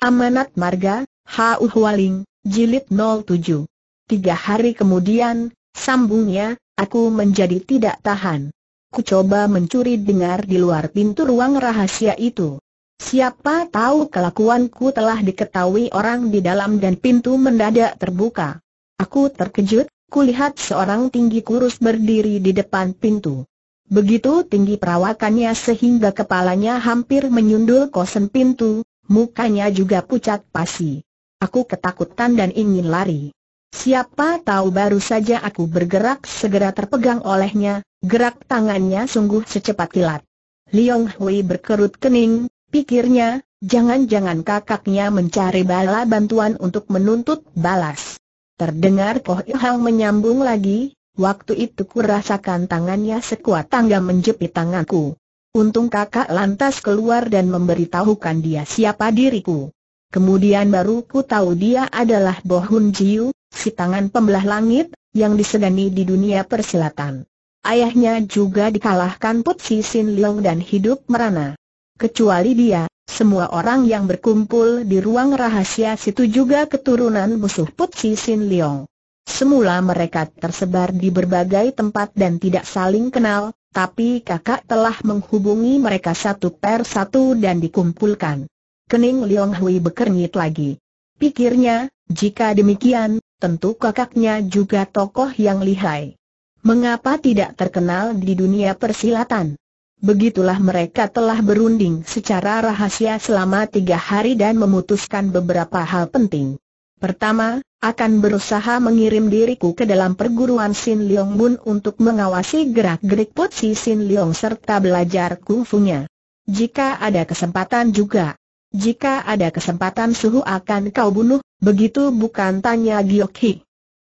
Amanat Marga, H.U. Hualing, Jilid 07. Tiga hari kemudian, sambungnya, aku menjadi tidak tahan. Ku coba mencuri dengar di luar pintu ruang rahasia itu. Siapa tahu kelakuanku telah diketahui orang di dalam dan pintu mendadak terbuka. Aku terkejut, kulihat seorang tinggi kurus berdiri di depan pintu. Begitu tinggi perawakannya sehingga kepalanya hampir menyundul kosen pintu, Mukanya juga pucat pasi. Aku ketakutan dan ingin lari. Siapa tahu baru saja aku bergerak segera terpegang olehnya, gerak tangannya sungguh secepat kilat. Liong Hui berkerut kening, pikirnya, jangan-jangan kakaknya mencari bala bantuan untuk menuntut balas. Terdengar Koh Hang menyambung lagi, waktu itu kurasakan tangannya sekuat tangga menjepit tanganku. Untung kakak lantas keluar dan memberitahukan dia siapa diriku. Kemudian baru ku tahu dia adalah Bohun Hun Jiu, si tangan pembelah langit, yang disegani di dunia persilatan. Ayahnya juga dikalahkan Put Si Sin Leong dan hidup merana. Kecuali dia, semua orang yang berkumpul di ruang rahasia situ juga keturunan musuh Put Si Sin Leong. Semula mereka tersebar di berbagai tempat dan tidak saling kenal, tapi kakak telah menghubungi mereka satu per satu dan dikumpulkan. Kening Liong Hui bekernyit lagi. Pikirnya, jika demikian, tentu kakaknya juga tokoh yang lihai. Mengapa tidak terkenal di dunia persilatan? Begitulah mereka telah berunding secara rahasia selama tiga hari dan memutuskan beberapa hal penting. Pertama, akan berusaha mengirim diriku ke dalam perguruan Sin Leong Bun untuk mengawasi gerak-gerik Putsi Sin Leong serta belajar kungfunya. Jika ada kesempatan juga. Jika ada kesempatan suhu akan kau bunuh, begitu bukan tanya Giyok Hi.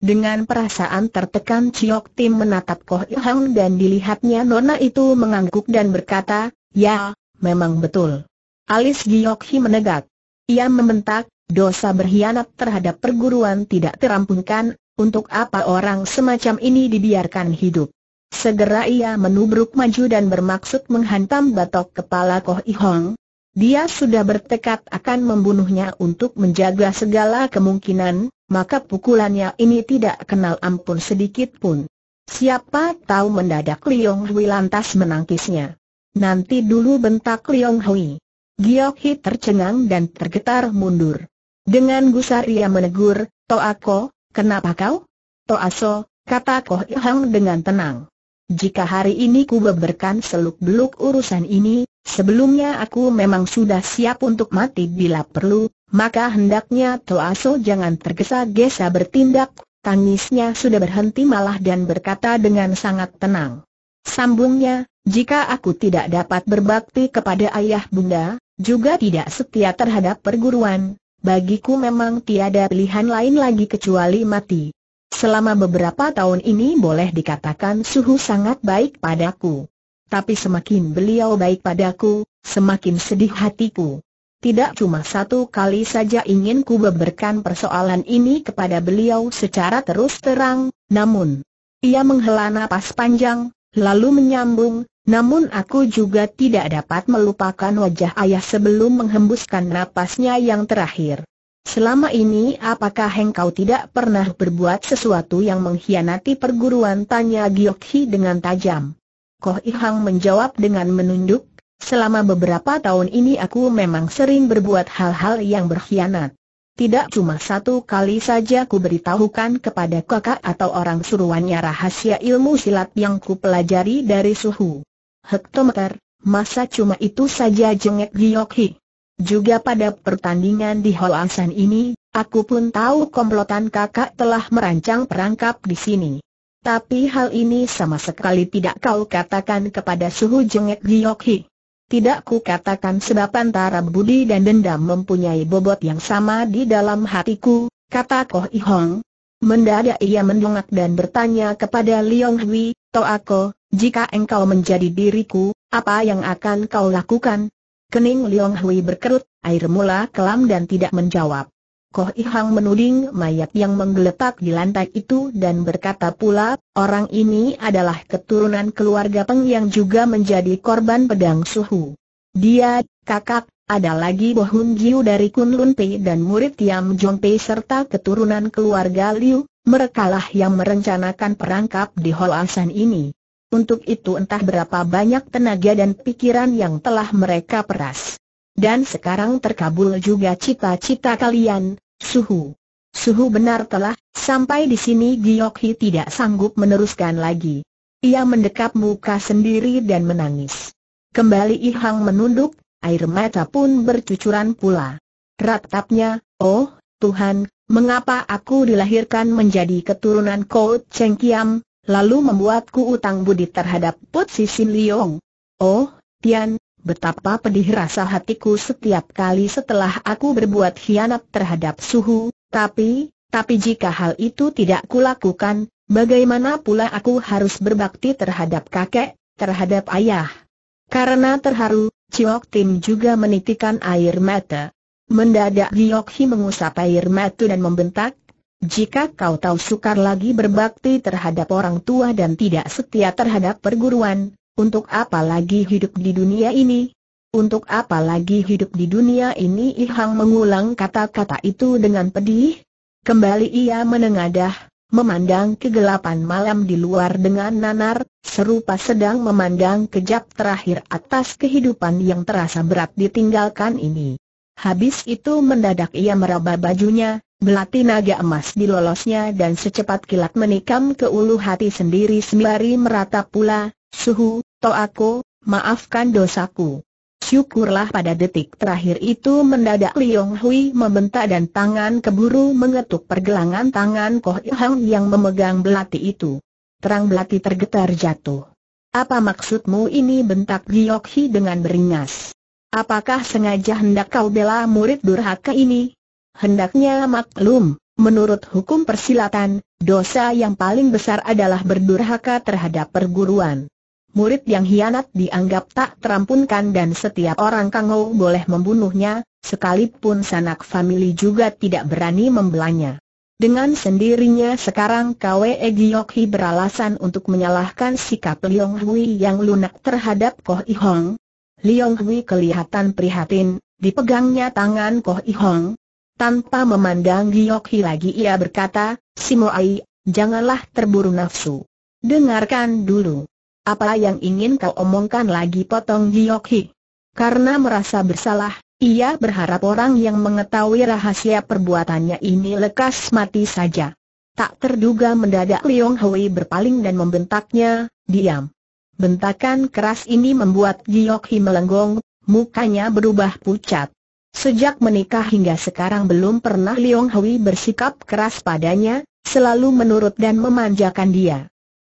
Dengan perasaan tertekan Chiok Tim menatap Koh Hang dan dilihatnya Nona itu mengangguk dan berkata, Ya, memang betul. Alis Giyok Hi menegak. Ia membentak, Dosa berkhianat terhadap perguruan tidak terampunkan, untuk apa orang semacam ini dibiarkan hidup? Segera ia menubruk maju dan bermaksud menghantam batok kepala Koh I Dia sudah bertekad akan membunuhnya untuk menjaga segala kemungkinan, maka pukulannya ini tidak kenal ampun sedikit pun. Siapa tahu mendadak Liong Hui lantas menangkisnya. Nanti dulu bentak Liong Hui. Giok Hi tercengang dan tergetar mundur. Dengan gusar ia menegur, Toako, kenapa kau? Toaso, kata Koh Hang dengan tenang. Jika hari ini ku beberkan seluk-beluk urusan ini, sebelumnya aku memang sudah siap untuk mati bila perlu, maka hendaknya Toaso jangan tergesa-gesa bertindak, tangisnya sudah berhenti malah dan berkata dengan sangat tenang. Sambungnya, jika aku tidak dapat berbakti kepada ayah bunda, juga tidak setia terhadap perguruan, Bagiku memang tiada pilihan lain lagi kecuali mati. Selama beberapa tahun ini boleh dikatakan suhu sangat baik padaku. Tapi semakin beliau baik padaku, semakin sedih hatiku. Tidak cuma satu kali saja ingin ku beberkan persoalan ini kepada beliau secara terus terang, namun ia menghela napas panjang, lalu menyambung, namun aku juga tidak dapat melupakan wajah ayah sebelum menghembuskan napasnya yang terakhir. Selama ini apakah engkau tidak pernah berbuat sesuatu yang mengkhianati perguruan? Tanya Giokhi dengan tajam. Koh Ihang menjawab dengan menunduk, selama beberapa tahun ini aku memang sering berbuat hal-hal yang berkhianat. Tidak cuma satu kali saja ku beritahukan kepada kakak atau orang suruhannya rahasia ilmu silat yang ku pelajari dari suhu hektometer, masa cuma itu saja jengek hi Juga pada pertandingan di Ansan ini, aku pun tahu komplotan kakak telah merancang perangkap di sini. Tapi hal ini sama sekali tidak kau katakan kepada suhu jengek hi Tidak ku katakan sebab antara budi dan dendam mempunyai bobot yang sama di dalam hatiku, kata Koh Ihong. Mendadak ia mendongak dan bertanya kepada Liong Hui, aku?". Jika engkau menjadi diriku, apa yang akan kau lakukan? Kening Liong Hui berkerut, air mula kelam dan tidak menjawab. Koh Ihang menuding mayat yang menggeletak di lantai itu dan berkata pula, orang ini adalah keturunan keluarga Peng yang juga menjadi korban pedang suhu. Dia, kakak, ada lagi Bohun Jiu dari Kunlun Pei dan murid Tiam Jong Pei serta keturunan keluarga Liu, merekalah yang merencanakan perangkap di San ini. Untuk itu entah berapa banyak tenaga dan pikiran yang telah mereka peras. Dan sekarang terkabul juga cita-cita kalian, suhu. Suhu benar telah, sampai di sini Giokhi tidak sanggup meneruskan lagi. Ia mendekap muka sendiri dan menangis. Kembali Ihang menunduk, air mata pun bercucuran pula. Ratapnya, oh, Tuhan, mengapa aku dilahirkan menjadi keturunan Kau Cheng Kiam, lalu membuatku utang budi terhadap Put Sisin Liong. Oh, Tian, betapa pedih rasa hatiku setiap kali setelah aku berbuat hianat terhadap Suhu, tapi, tapi jika hal itu tidak kulakukan, bagaimana pula aku harus berbakti terhadap kakek, terhadap ayah? Karena terharu, Chiok Tim juga menitikan air mata. Mendadak Giok Hi mengusap air mata dan membentak, jika kau tahu sukar lagi berbakti terhadap orang tua dan tidak setia terhadap perguruan, untuk apa lagi hidup di dunia ini? Untuk apa lagi hidup di dunia ini? Ihang mengulang kata-kata itu dengan pedih. Kembali ia menengadah, memandang kegelapan malam di luar dengan nanar, serupa sedang memandang kejap terakhir atas kehidupan yang terasa berat ditinggalkan ini. Habis itu mendadak ia meraba bajunya, Belati naga emas dilolosnya dan secepat kilat menikam ke ulu hati sendiri sembari meratap pula, suhu, to aku, maafkan dosaku. Syukurlah pada detik terakhir itu mendadak Liong Hui membentak dan tangan keburu mengetuk pergelangan tangan Koh Hang yang memegang belati itu. Terang belati tergetar jatuh. Apa maksudmu ini bentak Giok Hui dengan beringas? Apakah sengaja hendak kau bela murid durhaka ini? Hendaknya maklum, menurut hukum persilatan, dosa yang paling besar adalah berdurhaka terhadap perguruan. Murid yang hianat dianggap tak terampunkan dan setiap orang kango boleh membunuhnya, sekalipun sanak famili juga tidak berani membelanya. Dengan sendirinya sekarang Kwe Giokhi beralasan untuk menyalahkan sikap Liong Hui yang lunak terhadap Koh I Hong. Liong Hui kelihatan prihatin, dipegangnya tangan Koh I tanpa memandang Giokhi lagi ia berkata, Simoai, janganlah terburu nafsu. Dengarkan dulu. Apa yang ingin kau omongkan lagi potong Giokhi. Karena merasa bersalah, ia berharap orang yang mengetahui rahasia perbuatannya ini lekas mati saja. Tak terduga mendadak Liong Hui berpaling dan membentaknya, diam. Bentakan keras ini membuat Giokhi melenggong, mukanya berubah pucat. Sejak menikah hingga sekarang belum pernah Liong Hui bersikap keras padanya, selalu menurut dan memanjakan dia.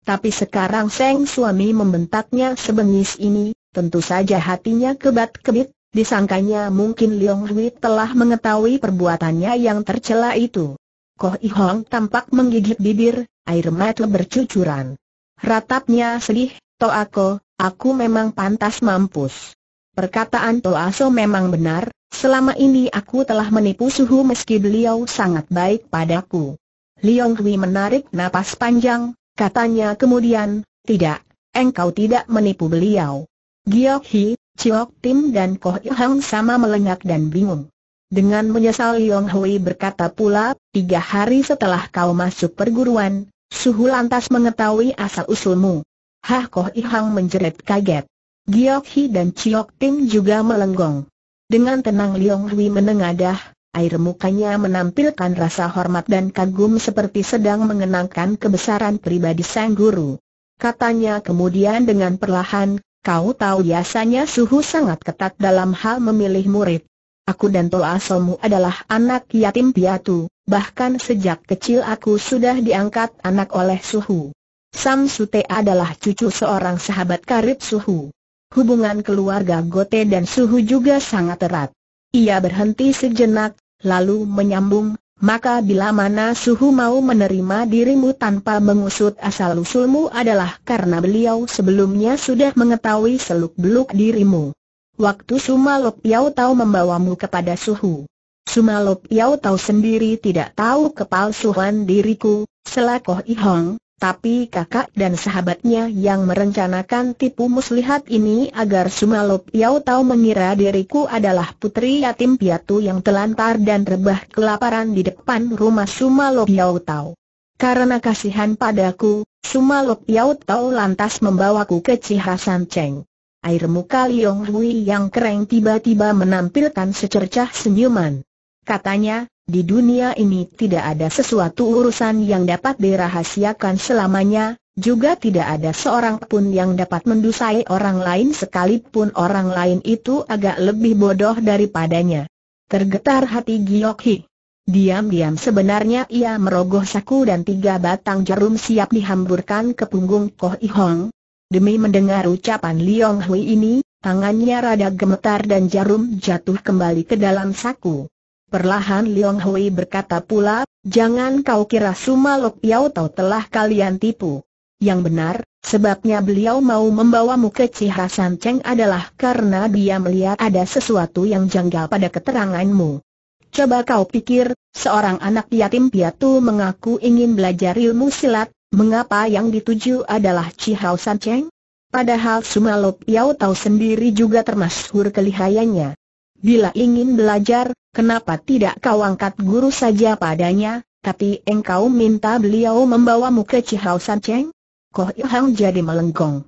Tapi sekarang Seng suami membentaknya sebengis ini, tentu saja hatinya kebat-kebit, disangkanya mungkin Liong Hui telah mengetahui perbuatannya yang tercela itu. Koh I Hong tampak menggigit bibir, air mata bercucuran. Ratapnya sedih, aku, aku memang pantas mampus. Perkataan Toaso memang benar, selama ini aku telah menipu Suhu meski beliau sangat baik padaku. Liong Hui menarik napas panjang, katanya kemudian, tidak, engkau tidak menipu beliau. Giok Hi, Chiok Tim dan Koh Hang sama melengak dan bingung. Dengan menyesal Liong Hui berkata pula, tiga hari setelah kau masuk perguruan, Suhu lantas mengetahui asal-usulmu. Hah Koh Hang menjerit kaget. Giok Hi dan Chiok Tim juga melenggong. Dengan tenang Liong Hui menengadah, air mukanya menampilkan rasa hormat dan kagum seperti sedang mengenangkan kebesaran pribadi sang guru. Katanya kemudian dengan perlahan, kau tahu biasanya suhu sangat ketat dalam hal memilih murid. Aku dan Tol Asomu adalah anak yatim piatu, bahkan sejak kecil aku sudah diangkat anak oleh Suhu. Sam Sute adalah cucu seorang sahabat karib Suhu hubungan keluarga Gote dan Suhu juga sangat erat. Ia berhenti sejenak, lalu menyambung, maka bila mana Suhu mau menerima dirimu tanpa mengusut asal-usulmu adalah karena beliau sebelumnya sudah mengetahui seluk-beluk dirimu. Waktu Sumalok Yau tahu membawamu kepada Suhu. Sumalok Yau tahu sendiri tidak tahu kepalsuan diriku, selakoh Ihong, tapi kakak dan sahabatnya yang merencanakan tipu muslihat ini agar Sumalop Yau tahu mengira diriku adalah putri yatim piatu yang telantar dan rebah kelaparan di depan rumah Sumalop Yau tahu. Karena kasihan padaku, Sumalop Yau tahu lantas membawaku ke Cihasan Cheng. Air muka Liong Hui yang kering tiba-tiba menampilkan secercah senyuman. Katanya, di dunia ini tidak ada sesuatu urusan yang dapat dirahasiakan selamanya, juga tidak ada seorang pun yang dapat mendusai orang lain sekalipun orang lain itu agak lebih bodoh daripadanya. Tergetar hati Giok Diam-diam sebenarnya ia merogoh saku dan tiga batang jarum siap dihamburkan ke punggung Koh I Demi mendengar ucapan Liong Hui ini, tangannya rada gemetar dan jarum jatuh kembali ke dalam saku. Perlahan Liong Hui berkata pula, jangan kau kira Sumalok Piau Tau telah kalian tipu. Yang benar, sebabnya beliau mau membawamu ke San Cheng adalah karena dia melihat ada sesuatu yang janggal pada keteranganmu. Coba kau pikir, seorang anak yatim piatu mengaku ingin belajar ilmu silat, mengapa yang dituju adalah San Cheng? Padahal Sumalok Piau Tau sendiri juga termasyhur kelihayannya. Bila ingin belajar, kenapa tidak kau angkat guru saja padanya, tapi engkau minta beliau membawamu ke Cihau San Cheng? Koh Hang jadi melengkung.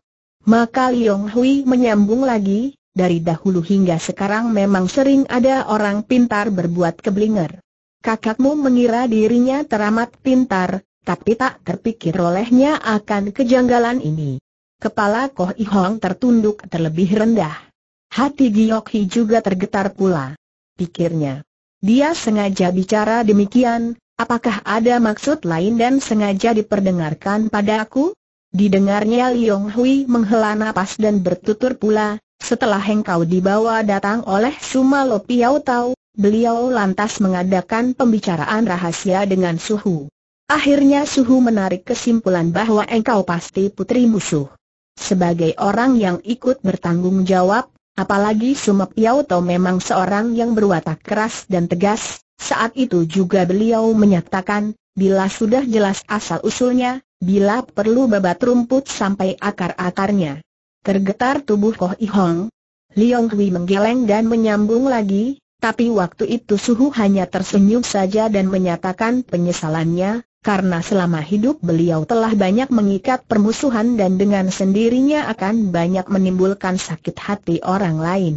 Maka Liong Hui menyambung lagi, dari dahulu hingga sekarang memang sering ada orang pintar berbuat keblinger. Kakakmu mengira dirinya teramat pintar, tapi tak terpikir olehnya akan kejanggalan ini. Kepala Koh Hang tertunduk terlebih rendah. Hati Giokhi juga tergetar pula. Pikirnya. Dia sengaja bicara demikian, apakah ada maksud lain dan sengaja diperdengarkan pada aku? Didengarnya Liong Hui menghela napas dan bertutur pula, setelah engkau dibawa datang oleh Sumalo Piau Tau, Beliau lantas mengadakan pembicaraan rahasia dengan Suhu. Akhirnya Suhu menarik kesimpulan bahwa engkau pasti putri musuh. Sebagai orang yang ikut bertanggung jawab, Apalagi Sumap Yauto memang seorang yang berwatak keras dan tegas, saat itu juga beliau menyatakan, bila sudah jelas asal-usulnya, bila perlu babat rumput sampai akar-akarnya. Tergetar tubuh Koh I Hong. Liong Hui menggeleng dan menyambung lagi, tapi waktu itu Suhu hanya tersenyum saja dan menyatakan penyesalannya, karena selama hidup beliau telah banyak mengikat permusuhan dan dengan sendirinya akan banyak menimbulkan sakit hati orang lain.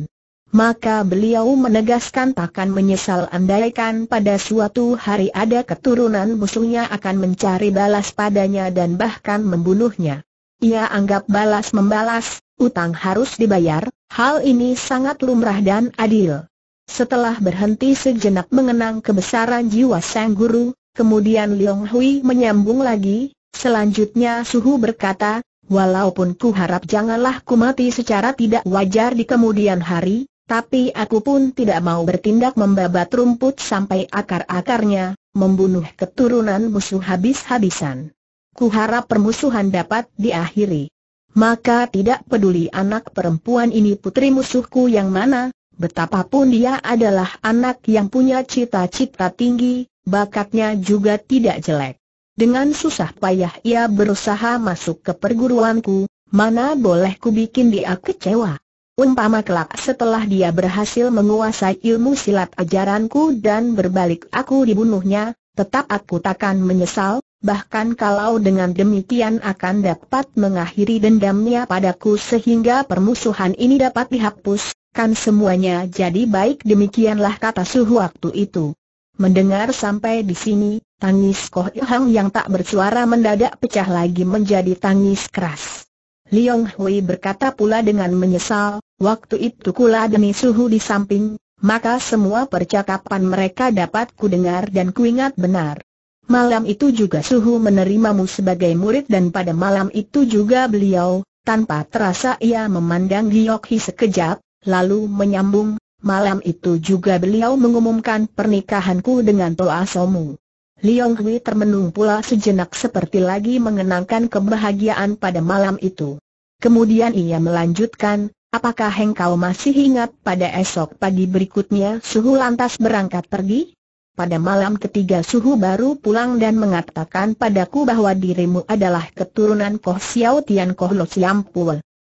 Maka beliau menegaskan takkan menyesal andaikan pada suatu hari ada keturunan musuhnya akan mencari balas padanya dan bahkan membunuhnya. Ia anggap balas membalas, utang harus dibayar, hal ini sangat lumrah dan adil. Setelah berhenti sejenak mengenang kebesaran jiwa sang guru, Kemudian Liong Hui menyambung lagi, selanjutnya Suhu berkata, walaupun ku harap janganlah ku mati secara tidak wajar di kemudian hari, tapi aku pun tidak mau bertindak membabat rumput sampai akar-akarnya, membunuh keturunan musuh habis-habisan. Ku harap permusuhan dapat diakhiri. Maka tidak peduli anak perempuan ini putri musuhku yang mana, betapapun dia adalah anak yang punya cita-cita tinggi, bakatnya juga tidak jelek. Dengan susah payah ia berusaha masuk ke perguruanku, mana boleh ku bikin dia kecewa. Umpama kelak setelah dia berhasil menguasai ilmu silat ajaranku dan berbalik aku dibunuhnya, tetap aku takkan menyesal, bahkan kalau dengan demikian akan dapat mengakhiri dendamnya padaku sehingga permusuhan ini dapat dihapus, kan semuanya jadi baik demikianlah kata suhu waktu itu. Mendengar sampai di sini, tangis Koh Ilhang yang tak bersuara mendadak pecah lagi menjadi tangis keras. Liong Hui berkata pula dengan menyesal, waktu itu kula demi suhu di samping, maka semua percakapan mereka dapat kudengar dan kuingat benar. Malam itu juga suhu menerimamu sebagai murid dan pada malam itu juga beliau, tanpa terasa ia memandang Giok sekejap, lalu menyambung, Malam itu juga beliau mengumumkan pernikahanku dengan Toa Somu. Liong Hui termenung pula sejenak seperti lagi mengenangkan kebahagiaan pada malam itu. Kemudian ia melanjutkan, apakah engkau masih ingat pada esok pagi berikutnya Suhu lantas berangkat pergi? Pada malam ketiga Suhu baru pulang dan mengatakan padaku bahwa dirimu adalah keturunan Koh Xiao Tian Koh Lo Siam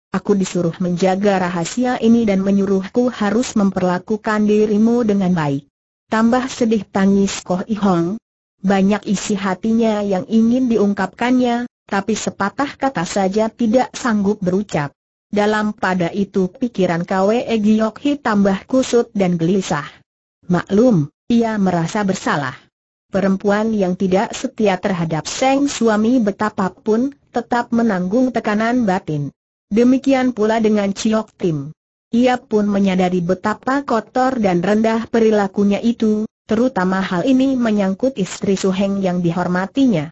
Aku disuruh menjaga rahasia ini dan menyuruhku harus memperlakukan dirimu dengan baik. Tambah sedih tangis Koh I Banyak isi hatinya yang ingin diungkapkannya, tapi sepatah kata saja tidak sanggup berucap. Dalam pada itu pikiran Kwe Giok Hi tambah kusut dan gelisah. Maklum, ia merasa bersalah. Perempuan yang tidak setia terhadap sang suami betapapun, tetap menanggung tekanan batin. Demikian pula dengan Ciok Tim. Ia pun menyadari betapa kotor dan rendah perilakunya itu, terutama hal ini menyangkut istri Suheng yang dihormatinya.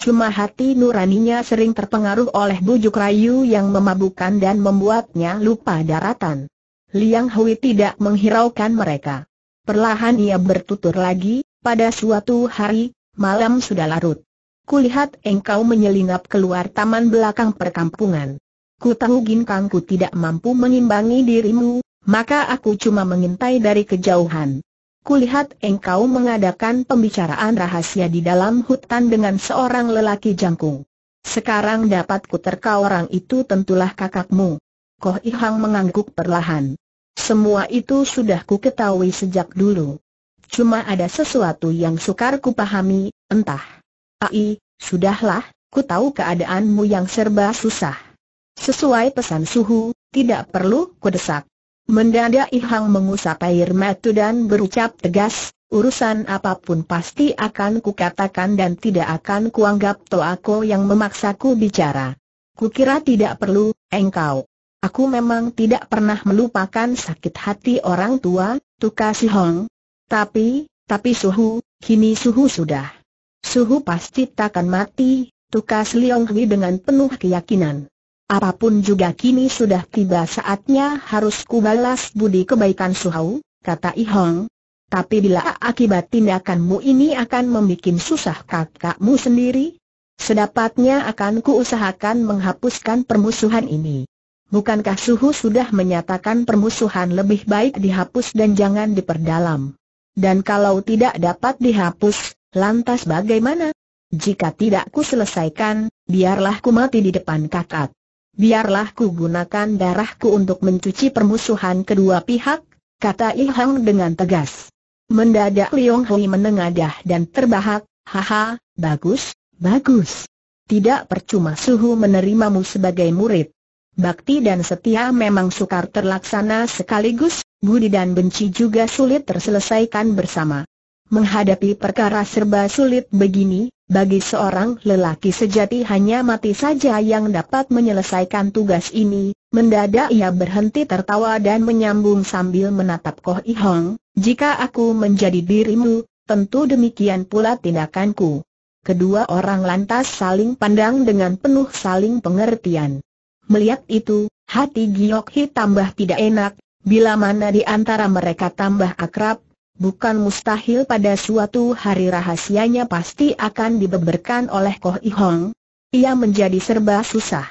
Cuma hati nuraninya sering terpengaruh oleh bujuk rayu yang memabukkan dan membuatnya lupa daratan. Liang Hui tidak menghiraukan mereka. Perlahan ia bertutur lagi, pada suatu hari, malam sudah larut. Kulihat engkau menyelinap keluar taman belakang perkampungan. Ku tahu ginkangku tidak mampu mengimbangi dirimu, maka aku cuma mengintai dari kejauhan. Kulihat engkau mengadakan pembicaraan rahasia di dalam hutan dengan seorang lelaki jangkung. Sekarang dapat kuterka orang itu tentulah kakakmu. Koh Ihang mengangguk perlahan. Semua itu sudah ku ketahui sejak dulu. Cuma ada sesuatu yang sukar ku pahami, entah. Ai, sudahlah, ku tahu keadaanmu yang serba susah. Sesuai pesan suhu, tidak perlu kudesak. Mendadak Ihang mengusap air mata dan berucap tegas, urusan apapun pasti akan kukatakan dan tidak akan kuanggap aku yang memaksaku bicara. Kukira tidak perlu, engkau. Aku memang tidak pernah melupakan sakit hati orang tua, Tuka Si Hong. Tapi, tapi suhu, kini suhu sudah. Suhu pasti takkan mati, tukas Leong Hui dengan penuh keyakinan. Apapun juga kini sudah tiba saatnya harus kubalas budi kebaikan Suhau, kata Ihong. Tapi bila akibat tindakanmu ini akan membuat susah kakakmu sendiri, sedapatnya akan kuusahakan menghapuskan permusuhan ini. Bukankah Suhu sudah menyatakan permusuhan lebih baik dihapus dan jangan diperdalam? Dan kalau tidak dapat dihapus, lantas bagaimana? Jika tidak ku selesaikan, biarlah ku mati di depan kakak biarlah ku gunakan darahku untuk mencuci permusuhan kedua pihak, kata ilhang dengan tegas. Mendadak Liong Hui menengadah dan terbahak, haha, bagus, bagus. Tidak percuma suhu menerimamu sebagai murid. Bakti dan setia memang sukar terlaksana sekaligus, budi dan benci juga sulit terselesaikan bersama. Menghadapi perkara serba sulit begini, bagi seorang lelaki sejati hanya mati saja yang dapat menyelesaikan tugas ini, mendadak ia berhenti tertawa dan menyambung sambil menatap Koh Ihong. jika aku menjadi dirimu, tentu demikian pula tindakanku. Kedua orang lantas saling pandang dengan penuh saling pengertian. Melihat itu, hati Giok Hi tambah tidak enak, bila mana di antara mereka tambah akrab, Bukan mustahil pada suatu hari rahasianya pasti akan dibeberkan oleh Koh I Hong. Ia menjadi serba susah.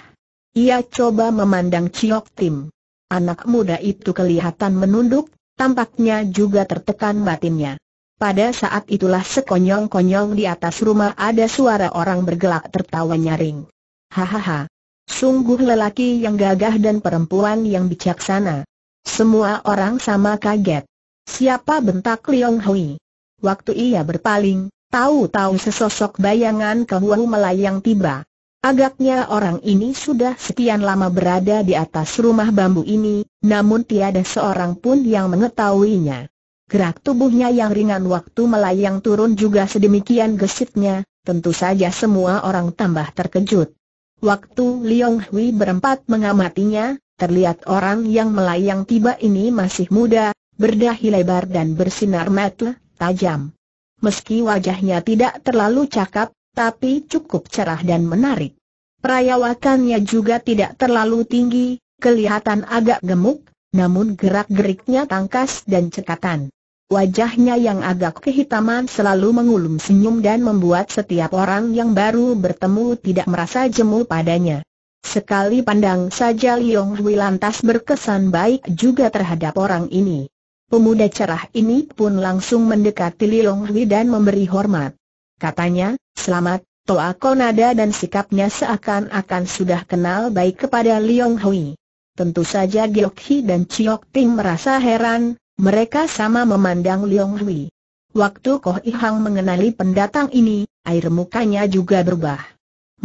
Ia coba memandang Chiok Tim. Anak muda itu kelihatan menunduk, tampaknya juga tertekan batinnya. Pada saat itulah sekonyong-konyong di atas rumah ada suara orang bergelak tertawa nyaring. Hahaha. Sungguh lelaki yang gagah dan perempuan yang bijaksana. Semua orang sama kaget. Siapa bentak Liong Hui? Waktu ia berpaling, tahu-tahu sesosok bayangan Huang melayang tiba. Agaknya orang ini sudah sekian lama berada di atas rumah bambu ini, namun tiada seorang pun yang mengetahuinya. Gerak tubuhnya yang ringan waktu melayang turun juga sedemikian gesitnya, tentu saja semua orang tambah terkejut. Waktu Liong Hui berempat mengamatinya, Terlihat orang yang melayang tiba ini masih muda, berdahi lebar dan bersinar mata, tajam. Meski wajahnya tidak terlalu cakap, tapi cukup cerah dan menarik. Perayawakannya juga tidak terlalu tinggi, kelihatan agak gemuk, namun gerak-geriknya tangkas dan cekatan. Wajahnya yang agak kehitaman selalu mengulum senyum dan membuat setiap orang yang baru bertemu tidak merasa jemu padanya. Sekali pandang saja Liong Hui lantas berkesan baik juga terhadap orang ini. Pemuda cerah ini pun langsung mendekati Lilong Hui dan memberi hormat. Katanya, selamat, Toa Konada dan sikapnya seakan-akan sudah kenal baik kepada Liong Hui. Tentu saja Giok Hi dan Chiok Ting merasa heran, mereka sama memandang Liong Hui. Waktu Koh Ihang mengenali pendatang ini, air mukanya juga berubah.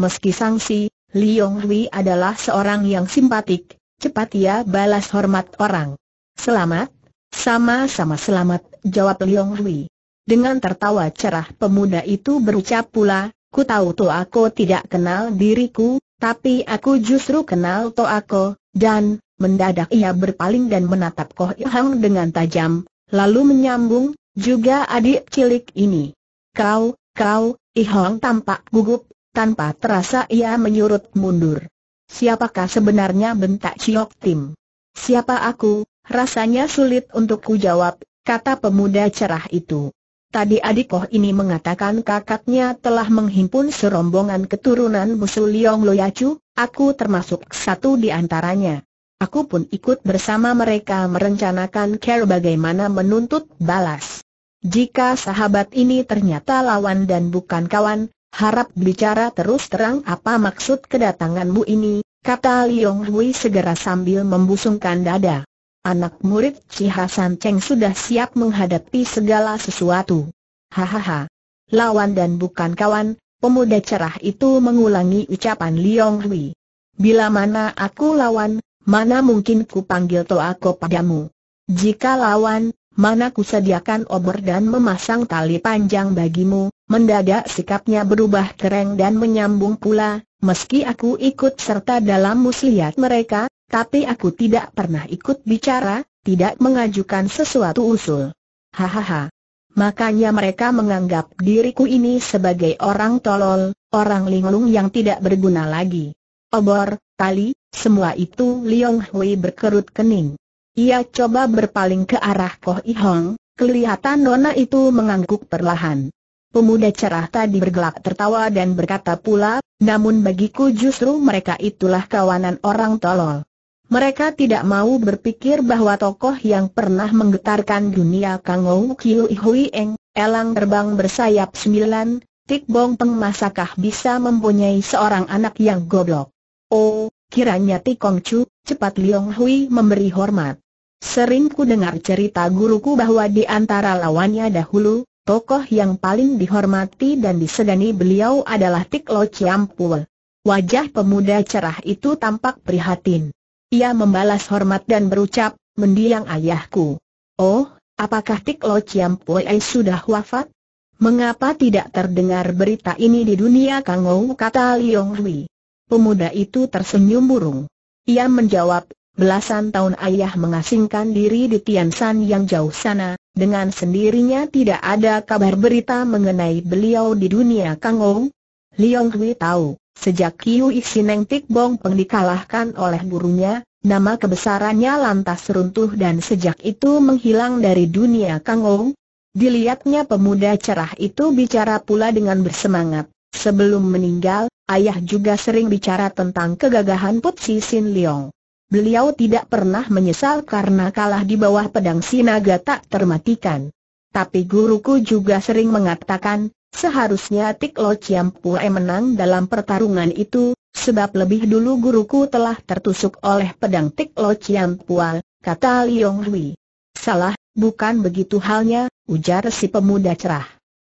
Meski sangsi, Liong Hui adalah seorang yang simpatik, cepat ia balas hormat orang. Selamat, sama-sama selamat, jawab Leong Hui. Dengan tertawa cerah pemuda itu berucap pula, ku tahu aku tidak kenal diriku, tapi aku justru kenal aku. dan, mendadak ia berpaling dan menatap Koh Hang dengan tajam, lalu menyambung, juga adik cilik ini. Kau, kau, Ihong tampak gugup, tanpa terasa ia menyurut mundur. Siapakah sebenarnya bentak Chiok Tim? Siapa aku, Rasanya sulit untuk ku jawab, kata pemuda cerah itu. Tadi adik Koh ini mengatakan kakaknya telah menghimpun serombongan keturunan musuh Liong Loyacu, aku termasuk satu di antaranya. Aku pun ikut bersama mereka merencanakan care bagaimana menuntut balas. Jika sahabat ini ternyata lawan dan bukan kawan, harap bicara terus terang apa maksud kedatanganmu ini, kata Liong Hui segera sambil membusungkan dada anak murid Cihasan Cheng sudah siap menghadapi segala sesuatu. Hahaha. Lawan dan bukan kawan, pemuda cerah itu mengulangi ucapan Liong Hui. Bila mana aku lawan, mana mungkin ku panggil aku padamu. Jika lawan, mana ku sediakan obor dan memasang tali panjang bagimu, mendadak sikapnya berubah kereng dan menyambung pula, meski aku ikut serta dalam muslihat mereka, tapi aku tidak pernah ikut bicara, tidak mengajukan sesuatu usul. Hahaha. Makanya mereka menganggap diriku ini sebagai orang tolol, orang linglung yang tidak berguna lagi. Obor, tali, semua itu Liong Hui berkerut kening. Ia coba berpaling ke arah Koh Ihong. kelihatan nona itu mengangguk perlahan. Pemuda cerah tadi bergelak tertawa dan berkata pula, namun bagiku justru mereka itulah kawanan orang tolol. Mereka tidak mau berpikir bahwa tokoh yang pernah menggetarkan dunia Kang Ou Kiu Hui Eng, elang terbang bersayap sembilan, Tik Bong Peng masakah bisa mempunyai seorang anak yang goblok. Oh, kiranya Tik Kong Chu, cepat Liong Hui memberi hormat. Sering ku dengar cerita guruku bahwa di antara lawannya dahulu, tokoh yang paling dihormati dan disegani beliau adalah Tik Lo Chiam Pul. Wajah pemuda cerah itu tampak prihatin. Ia membalas hormat dan berucap, mendiang ayahku. Oh, apakah Tik Lo Chiam Pue sudah wafat? Mengapa tidak terdengar berita ini di dunia Kangou kata Liong Hui. Pemuda itu tersenyum burung. Ia menjawab, belasan tahun ayah mengasingkan diri di Tiansan yang jauh sana, dengan sendirinya tidak ada kabar berita mengenai beliau di dunia Kangou. Liong Hui tahu, Sejak Kiu Iksineng Tikbong Peng dikalahkan oleh gurunya, nama kebesarannya lantas runtuh dan sejak itu menghilang dari dunia Kang Ong. Dilihatnya pemuda cerah itu bicara pula dengan bersemangat. Sebelum meninggal, ayah juga sering bicara tentang kegagahan Put Si Sin Leong. Beliau tidak pernah menyesal karena kalah di bawah pedang sinaga tak termatikan. Tapi guruku juga sering mengatakan, Seharusnya Tik Lo Chiam Pue menang dalam pertarungan itu, sebab lebih dulu guruku telah tertusuk oleh pedang Tik Lo Chiam Pue, kata Liong Hui. Salah, bukan begitu halnya, ujar si pemuda cerah.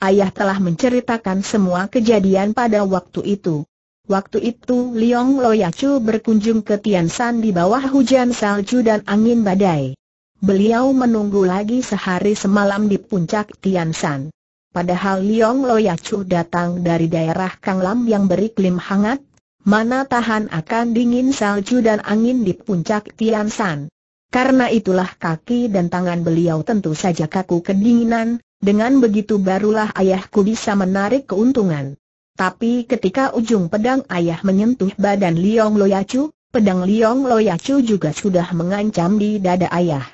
Ayah telah menceritakan semua kejadian pada waktu itu. Waktu itu Liong Loyacu berkunjung ke Tiansan di bawah hujan salju dan angin badai. Beliau menunggu lagi sehari semalam di puncak Tiansan. Padahal Liong Yacu datang dari daerah Kang Lam yang beriklim hangat, mana tahan akan dingin salju dan angin di puncak Tian San. Karena itulah kaki dan tangan beliau tentu saja kaku kedinginan, dengan begitu barulah ayahku bisa menarik keuntungan. Tapi ketika ujung pedang ayah menyentuh badan Liong Yacu, pedang Liong Yacu juga sudah mengancam di dada ayah.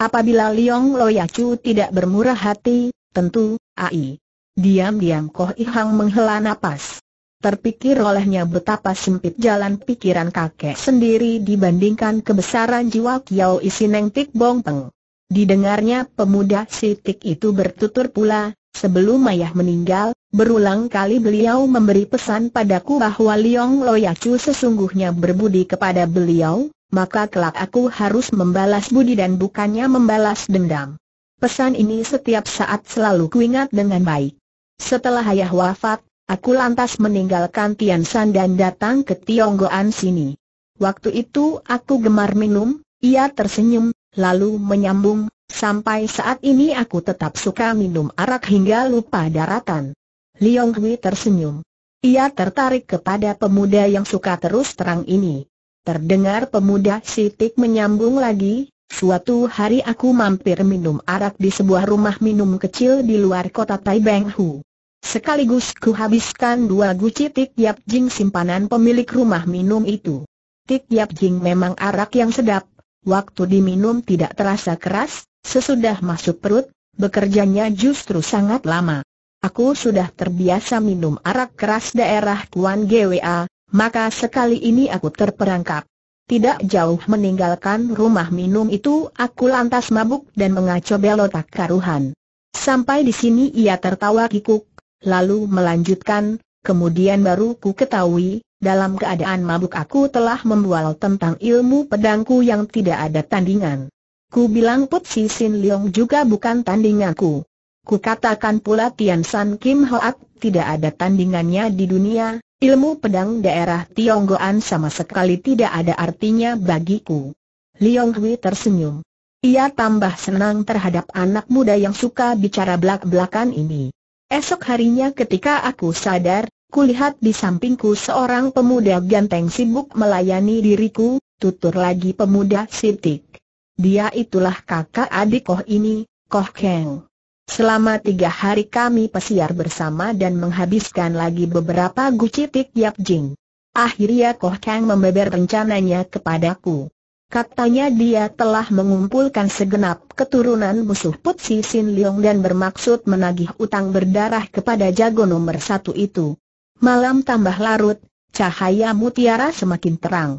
Apabila Liong Yacu tidak bermurah hati, tentu, Ai. Diam-diam Koh Ihang menghela nafas. Terpikir olehnya betapa sempit jalan pikiran kakek sendiri dibandingkan kebesaran jiwa isi neng Tik Bong Peng. Didengarnya pemuda si tik itu bertutur pula, sebelum ayah meninggal, berulang kali beliau memberi pesan padaku bahwa Liong Loyacu sesungguhnya berbudi kepada beliau, maka kelak aku harus membalas budi dan bukannya membalas dendam. Pesan ini setiap saat selalu kuingat dengan baik. Setelah ayah wafat, aku lantas meninggalkan Tian Shan dan datang ke Tionggoan sini. Waktu itu aku gemar minum, ia tersenyum, lalu menyambung, sampai saat ini aku tetap suka minum arak hingga lupa daratan. Liong Hui tersenyum. Ia tertarik kepada pemuda yang suka terus terang ini. Terdengar pemuda sitik menyambung lagi, Suatu hari aku mampir minum arak di sebuah rumah minum kecil di luar kota Taibeng Hu. Sekaligus kuhabiskan dua guci Tik Yap Jing simpanan pemilik rumah minum itu. Tik Yap Jing memang arak yang sedap, waktu diminum tidak terasa keras, sesudah masuk perut, bekerjanya justru sangat lama. Aku sudah terbiasa minum arak keras daerah Kuan Gwa, maka sekali ini aku terperangkap. Tidak jauh meninggalkan rumah minum itu aku lantas mabuk dan mengacau belotak karuhan. Sampai di sini ia tertawa kikuk, lalu melanjutkan, kemudian baru ku ketahui, dalam keadaan mabuk aku telah membual tentang ilmu pedangku yang tidak ada tandingan. Ku bilang Put Si Sin Leong juga bukan tandinganku. Ku katakan pula Tian San Kim Hoat tidak ada tandingannya di dunia, Ilmu pedang daerah Tionggoan sama sekali tidak ada artinya bagiku. Liong Hui tersenyum. Ia tambah senang terhadap anak muda yang suka bicara belak-belakan ini. Esok harinya ketika aku sadar, kulihat di sampingku seorang pemuda ganteng sibuk melayani diriku, tutur lagi pemuda sitik. Dia itulah kakak adik Koh ini, Koh Keng. Selama tiga hari kami pesiar bersama dan menghabiskan lagi beberapa gucitik Yap Jing. Akhirnya Koh Kang membeber rencananya kepadaku. Katanya dia telah mengumpulkan segenap keturunan musuh Put Si Sin Leong dan bermaksud menagih utang berdarah kepada jago nomor satu itu. Malam tambah larut, cahaya mutiara semakin terang.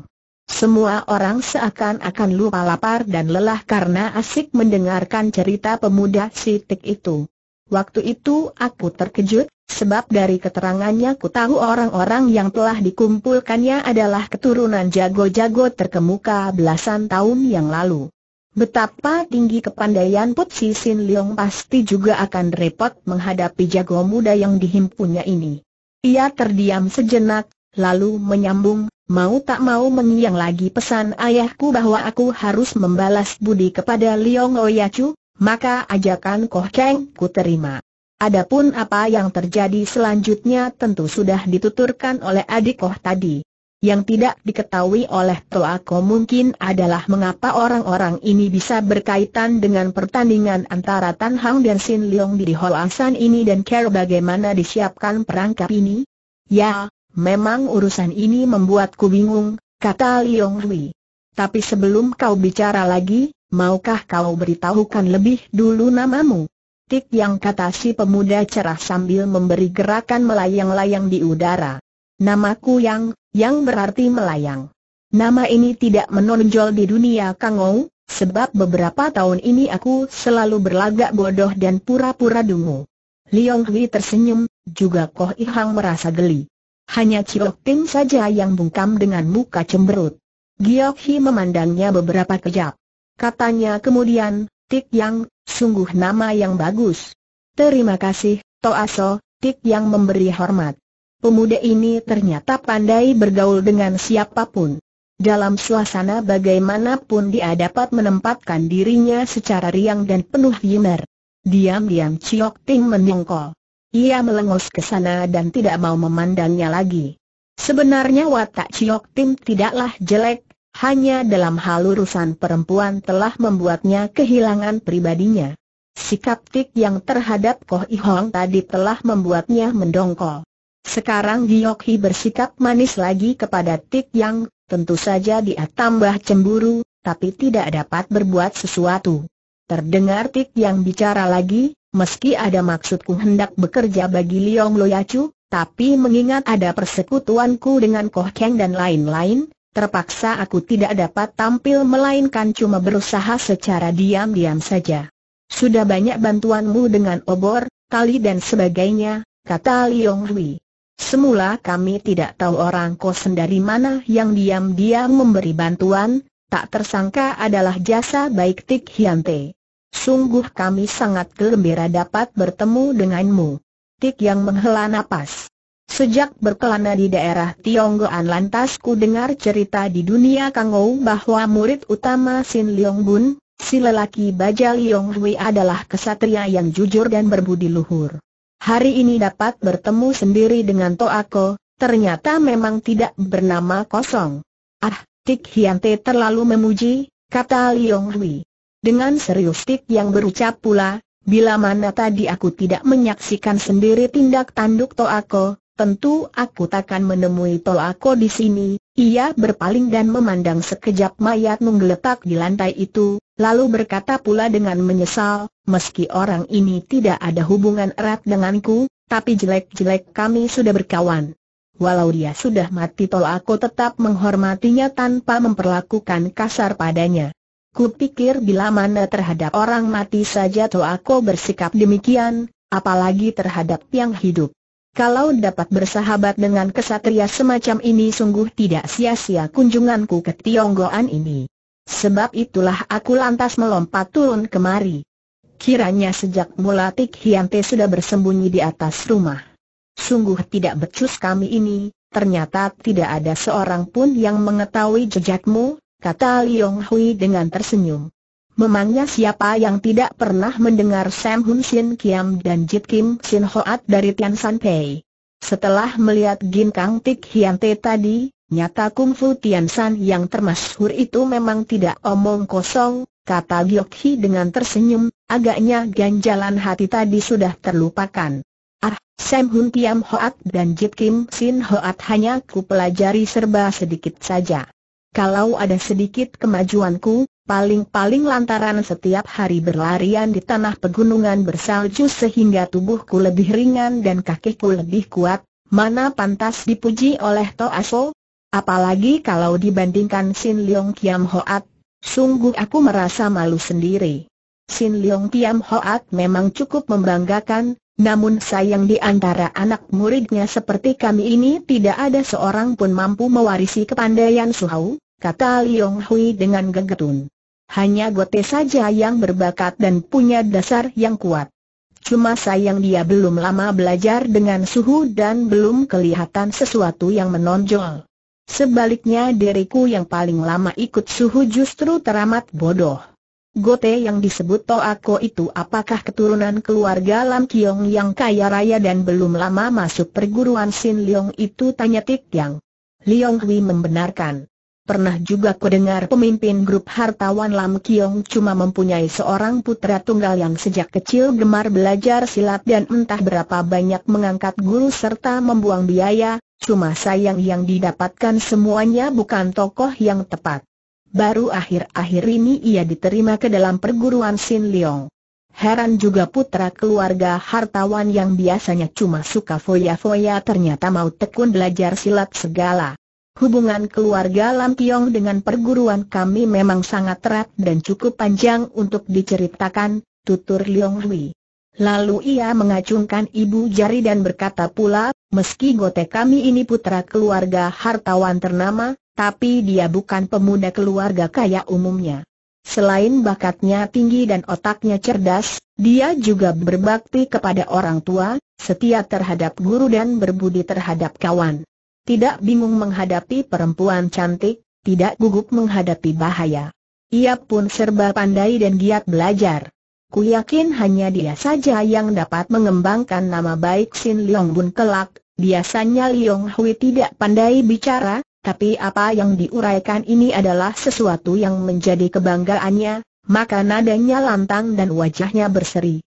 Semua orang seakan-akan lupa lapar dan lelah karena asik mendengarkan cerita pemuda sitik itu. Waktu itu aku terkejut, sebab dari keterangannya ku tahu orang-orang yang telah dikumpulkannya adalah keturunan jago-jago terkemuka belasan tahun yang lalu. Betapa tinggi kepandaian Put Si Sin Leong pasti juga akan repot menghadapi jago muda yang dihimpunnya ini. Ia terdiam sejenak, lalu menyambung, mau tak mau yang lagi pesan ayahku bahwa aku harus membalas budi kepada Liong Oyacu, maka ajakan Koh Keng ku terima. Adapun apa yang terjadi selanjutnya tentu sudah dituturkan oleh adik Koh tadi. Yang tidak diketahui oleh Toako mungkin adalah mengapa orang-orang ini bisa berkaitan dengan pertandingan antara Tan Hang dan Sin Leong di Asan ini dan care bagaimana disiapkan perangkap ini. Ya, Memang urusan ini membuatku bingung, kata Liong Hui. Tapi sebelum kau bicara lagi, maukah kau beritahukan lebih dulu namamu? Tik yang kata si pemuda cerah sambil memberi gerakan melayang-layang di udara. Namaku Yang, Yang berarti melayang. Nama ini tidak menonjol di dunia Kang Kangou, sebab beberapa tahun ini aku selalu berlagak bodoh dan pura-pura dungu. Liong Hui tersenyum, juga Koh Ihang merasa geli. Hanya Chiok Tim saja yang bungkam dengan muka cemberut. Giok Hi memandangnya beberapa kejap. Katanya kemudian, Tik Yang, sungguh nama yang bagus. Terima kasih, Toaso, ah Tik Yang memberi hormat. Pemuda ini ternyata pandai bergaul dengan siapapun. Dalam suasana bagaimanapun dia dapat menempatkan dirinya secara riang dan penuh humor. Diam-diam Chiok Ting menyongkol. Ia melengus ke sana dan tidak mau memandangnya lagi. Sebenarnya watak Ciok Tim tidaklah jelek, hanya dalam hal urusan perempuan telah membuatnya kehilangan pribadinya. Sikap Tik yang terhadap Koh I tadi telah membuatnya mendongkol. Sekarang Giok Hi bersikap manis lagi kepada Tik yang, tentu saja dia tambah cemburu, tapi tidak dapat berbuat sesuatu. Terdengar Tik yang bicara lagi, Meski ada maksudku hendak bekerja bagi Liong Loyacu, tapi mengingat ada persekutuanku dengan Koh Keng dan lain-lain, terpaksa aku tidak dapat tampil melainkan cuma berusaha secara diam-diam saja. Sudah banyak bantuanmu dengan obor, tali dan sebagainya, kata Liong Hui. Semula kami tidak tahu orang kosen dari mana yang diam-diam memberi bantuan, tak tersangka adalah jasa baik Tik Hyante. Sungguh kami sangat gembira dapat bertemu denganmu. Tik yang menghela nafas. Sejak berkelana di daerah Tionggoan lantas ku dengar cerita di dunia Kangou bahwa murid utama Sin Leong Bun, si lelaki baja Leong Hui adalah kesatria yang jujur dan berbudi luhur. Hari ini dapat bertemu sendiri dengan Toako, ternyata memang tidak bernama kosong. Ah, Tik Hiante terlalu memuji, kata Leong Hui. Dengan serius Tik yang berucap pula, bila mana tadi aku tidak menyaksikan sendiri tindak tanduk Toako, tentu aku takkan menemui Toako di sini. Ia berpaling dan memandang sekejap mayat menggeletak di lantai itu, lalu berkata pula dengan menyesal, meski orang ini tidak ada hubungan erat denganku, tapi jelek-jelek kami sudah berkawan. Walau dia sudah mati Toako tetap menghormatinya tanpa memperlakukan kasar padanya. Kupikir bila mana terhadap orang mati saja aku bersikap demikian, apalagi terhadap yang hidup. Kalau dapat bersahabat dengan kesatria semacam ini sungguh tidak sia-sia kunjunganku ke Tionggoan ini. Sebab itulah aku lantas melompat turun kemari. Kiranya sejak mula Tik Hiante sudah bersembunyi di atas rumah. Sungguh tidak becus kami ini, ternyata tidak ada seorang pun yang mengetahui jejakmu, kata Liong Hui dengan tersenyum. Memangnya siapa yang tidak pernah mendengar Sam Hun Sin Kiam dan Jit Kim Sin Hoat dari Tian San Pei? Setelah melihat Gin Kang Tik Hian Te tadi, nyata kungfu Tian San yang termasyhur itu memang tidak omong kosong, kata Giok Hi dengan tersenyum, agaknya ganjalan hati tadi sudah terlupakan. Ah, Sam Hun Kiam Hoat dan Jit Kim Sin Hoat hanya ku pelajari serba sedikit saja. Kalau ada sedikit kemajuanku, paling-paling lantaran setiap hari berlarian di tanah pegunungan bersalju sehingga tubuhku lebih ringan dan kakiku lebih kuat, mana pantas dipuji oleh To Aso? Apalagi kalau dibandingkan Sin Leong Kiam Hoat, sungguh aku merasa malu sendiri. Sin Leong Kiam Hoat memang cukup membanggakan, namun sayang di antara anak muridnya seperti kami ini tidak ada seorang pun mampu mewarisi kepandaian Suhau, kata Liong Hui dengan gegetun. Hanya Gote saja yang berbakat dan punya dasar yang kuat. Cuma sayang dia belum lama belajar dengan suhu dan belum kelihatan sesuatu yang menonjol. Sebaliknya diriku yang paling lama ikut suhu justru teramat bodoh. Gote yang disebut Toako itu apakah keturunan keluarga Lam Kiong yang kaya raya dan belum lama masuk perguruan Sin Leong itu tanya Tik Yang. Leong Hui membenarkan. Pernah juga kudengar pemimpin grup hartawan Lam Kiong cuma mempunyai seorang putra tunggal yang sejak kecil gemar belajar silat dan entah berapa banyak mengangkat guru serta membuang biaya, cuma sayang yang didapatkan semuanya bukan tokoh yang tepat. Baru akhir-akhir ini ia diterima ke dalam perguruan Sin Leong. Heran juga putra keluarga hartawan yang biasanya cuma suka foya-foya ternyata mau tekun belajar silat segala. Hubungan keluarga Lam Tiong dengan perguruan kami memang sangat erat dan cukup panjang untuk diceritakan, tutur Leong Hui. Lalu ia mengacungkan ibu jari dan berkata pula, meski gote kami ini putra keluarga hartawan ternama, tapi dia bukan pemuda keluarga kaya umumnya. Selain bakatnya tinggi dan otaknya cerdas, dia juga berbakti kepada orang tua, setia terhadap guru dan berbudi terhadap kawan. Tidak bingung menghadapi perempuan cantik, tidak gugup menghadapi bahaya. Ia pun serba pandai dan giat belajar. Ku yakin hanya dia saja yang dapat mengembangkan nama baik Sin Leong Bun kelak. Biasanya Leong Hui tidak pandai bicara, tapi apa yang diuraikan ini adalah sesuatu yang menjadi kebanggaannya, maka nadanya lantang dan wajahnya berseri.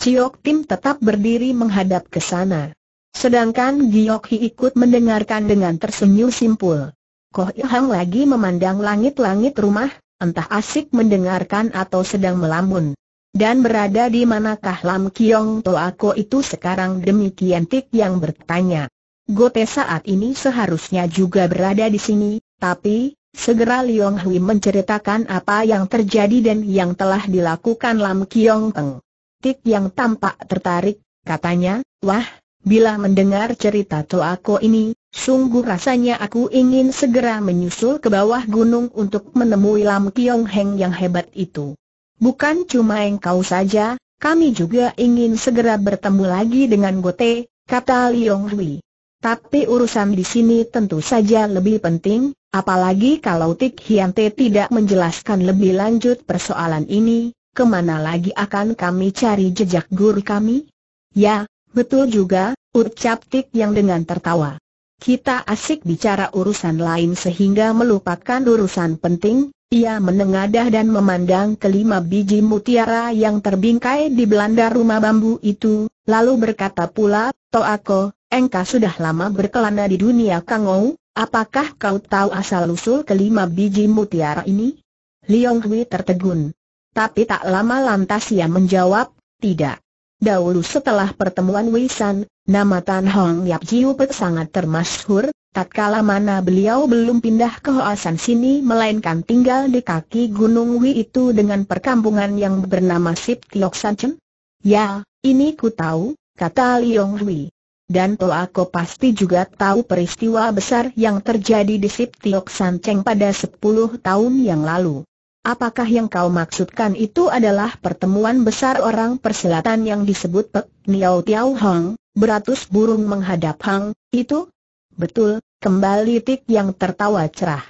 Ciok Tim tetap berdiri menghadap ke sana. Sedangkan Giok Hi ikut mendengarkan dengan tersenyum simpul. Koh Ilhang lagi memandang langit-langit rumah, entah asik mendengarkan atau sedang melamun. Dan berada di manakah Lam Kiong Toako itu sekarang demikian Tik yang bertanya. Gote saat ini seharusnya juga berada di sini, tapi, segera Liong Hui menceritakan apa yang terjadi dan yang telah dilakukan Lam Kiong Teng. Tik yang tampak tertarik, katanya, wah, bila mendengar cerita Toako ini, sungguh rasanya aku ingin segera menyusul ke bawah gunung untuk menemui Lam Kiong Heng yang hebat itu. Bukan cuma engkau saja, kami juga ingin segera bertemu lagi dengan Gote, kata Liong Hui. Tapi urusan di sini tentu saja lebih penting, apalagi kalau Tik Hiante tidak menjelaskan lebih lanjut persoalan ini, kemana lagi akan kami cari jejak guru kami? Ya, betul juga, ucap Tik yang dengan tertawa. Kita asik bicara urusan lain sehingga melupakan urusan penting, ia menengadah dan memandang kelima biji mutiara yang terbingkai di belanda rumah bambu itu, lalu berkata pula, Toako, engkau sudah lama berkelana di dunia Kangou, apakah kau tahu asal-usul kelima biji mutiara ini? Liong Hui tertegun. Tapi tak lama lantas ia menjawab, tidak. Dahulu setelah pertemuan San, nama Tan Hong Yap Jiu Pe sangat termasyhur, tatkala mana beliau belum pindah ke Hoasan sini melainkan tinggal di kaki Gunung Wei itu dengan perkampungan yang bernama Sip Tiok Chen? Ya, ini ku tahu, kata Liong Hui dan toh aku pasti juga tahu peristiwa besar yang terjadi di Sip Tiok San Cheng pada 10 tahun yang lalu. Apakah yang kau maksudkan itu adalah pertemuan besar orang perselatan yang disebut Pek Niao Tiao Hong, beratus burung menghadap Hang, itu? Betul, kembali Tik yang tertawa cerah.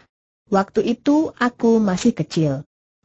Waktu itu aku masih kecil.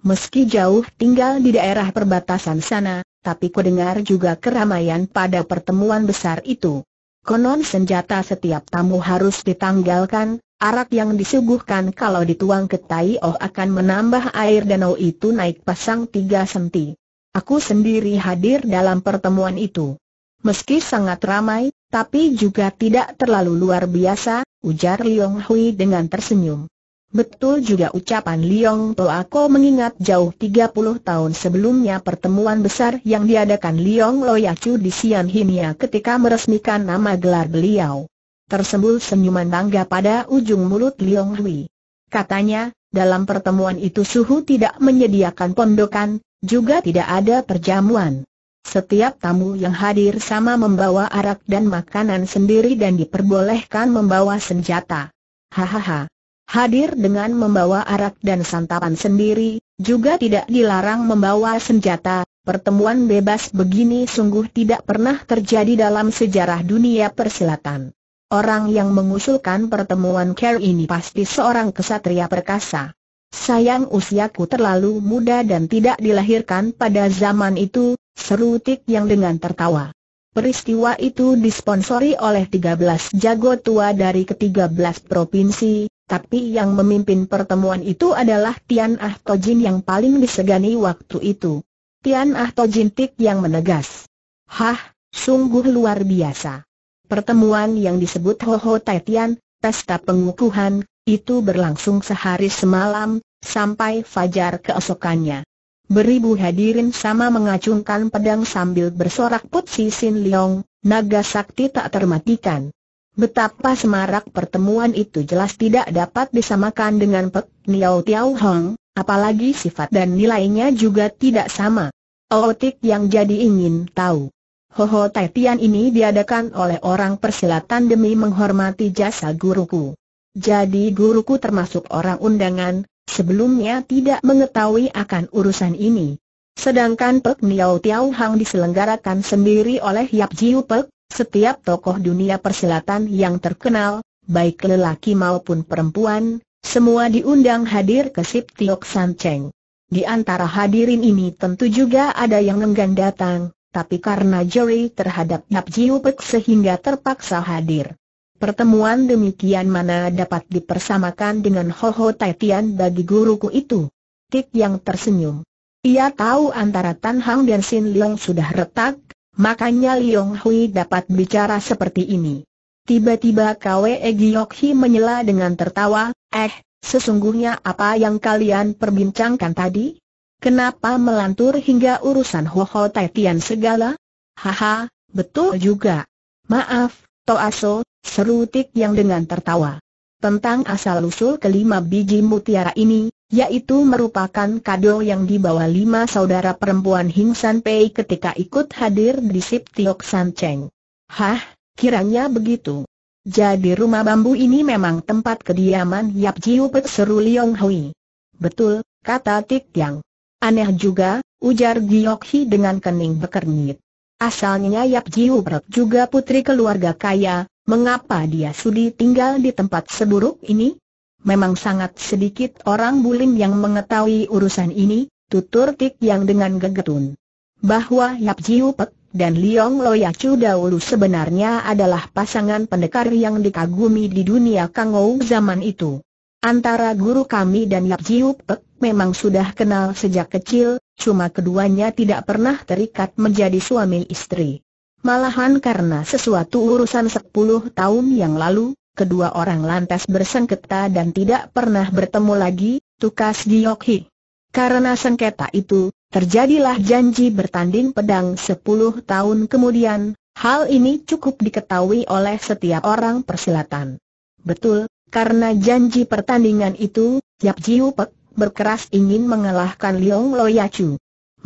Meski jauh tinggal di daerah perbatasan sana, tapi dengar juga keramaian pada pertemuan besar itu. Konon senjata setiap tamu harus ditanggalkan, arak yang disuguhkan kalau dituang ke tai oh akan menambah air danau itu naik pasang tiga senti. Aku sendiri hadir dalam pertemuan itu. Meski sangat ramai, tapi juga tidak terlalu luar biasa, ujar Liong Hui dengan tersenyum. Betul juga ucapan Liong Toako mengingat jauh 30 tahun sebelumnya pertemuan besar yang diadakan Liong Loyacu di Sian Hinia ketika meresmikan nama gelar beliau. Tersembul senyuman bangga pada ujung mulut Liong Hui. Katanya, dalam pertemuan itu Suhu tidak menyediakan pondokan, juga tidak ada perjamuan. Setiap tamu yang hadir sama membawa arak dan makanan sendiri dan diperbolehkan membawa senjata. Hahaha, hadir dengan membawa arak dan santapan sendiri, juga tidak dilarang membawa senjata. Pertemuan bebas begini sungguh tidak pernah terjadi dalam sejarah dunia persilatan. Orang yang mengusulkan pertemuan care ini pasti seorang kesatria perkasa. Sayang usiaku terlalu muda dan tidak dilahirkan pada zaman itu, seru Tik yang dengan tertawa. Peristiwa itu disponsori oleh 13 jago tua dari ke-13 provinsi, tapi yang memimpin pertemuan itu adalah Tian Ah Tojin yang paling disegani waktu itu. Tian Ah Tojin Tik yang menegas. Hah, sungguh luar biasa. Pertemuan yang disebut Ho Ho Tai Tian, pesta pengukuhan, itu berlangsung sehari semalam, sampai fajar keesokannya. Beribu hadirin sama mengacungkan pedang sambil bersorak Putsi Sin Leong, naga sakti tak termatikan. Betapa semarak pertemuan itu jelas tidak dapat disamakan dengan Pek Niao Tiao Hong, apalagi sifat dan nilainya juga tidak sama. Ootik yang jadi ingin tahu. Hoho Tai Tian ini diadakan oleh orang persilatan demi menghormati jasa guruku. Jadi guruku termasuk orang undangan, sebelumnya tidak mengetahui akan urusan ini. Sedangkan Pek Niao Tiao Hang diselenggarakan sendiri oleh Yap Jiu Pek, setiap tokoh dunia persilatan yang terkenal, baik lelaki maupun perempuan, semua diundang hadir ke Sip Tiok San Cheng. Di antara hadirin ini tentu juga ada yang enggan datang, tapi karena jury terhadap Nap Jiu Pek sehingga terpaksa hadir. Pertemuan demikian mana dapat dipersamakan dengan Ho Ho Tai Tian bagi guruku itu. Tik yang tersenyum. Ia tahu antara Tan Hang dan Sin Leong sudah retak, Makanya Liong Hui dapat bicara seperti ini. Tiba-tiba Kwe Giok Hi menyela dengan tertawa, eh, sesungguhnya apa yang kalian perbincangkan tadi? Kenapa melantur hingga urusan ho Tai Tian segala? Haha, betul juga. Maaf, Toaso, seru Tik yang dengan tertawa. Tentang asal-usul kelima biji mutiara ini, yaitu merupakan kado yang dibawa lima saudara perempuan Hing San Pei ketika ikut hadir di Sip Tiok San Cheng. Hah, kiranya begitu. Jadi rumah bambu ini memang tempat kediaman Yap Jiu Pek seru Liong Hui. Betul, kata Tik Yang. Aneh juga, ujar Giok Hi dengan kening bekernyit. Asalnya Yap Jiu Pek juga putri keluarga kaya, mengapa dia sudi tinggal di tempat seburuk ini? Memang sangat sedikit orang Bulim yang mengetahui urusan ini, tutur Tik yang dengan gegetun. Bahwa Yap Jiu Pek dan Liong Loyacu dahulu sebenarnya adalah pasangan pendekar yang dikagumi di dunia Kangou zaman itu. Antara guru kami dan Yap Jiu Pek memang sudah kenal sejak kecil, cuma keduanya tidak pernah terikat menjadi suami istri. Malahan karena sesuatu urusan 10 tahun yang lalu, kedua orang lantas bersengketa dan tidak pernah bertemu lagi, tukas Giokhi. Karena sengketa itu, terjadilah janji bertanding pedang 10 tahun kemudian, hal ini cukup diketahui oleh setiap orang persilatan. Betul, karena janji pertandingan itu, Yap Jiu berkeras ingin mengalahkan Liong Loyacu.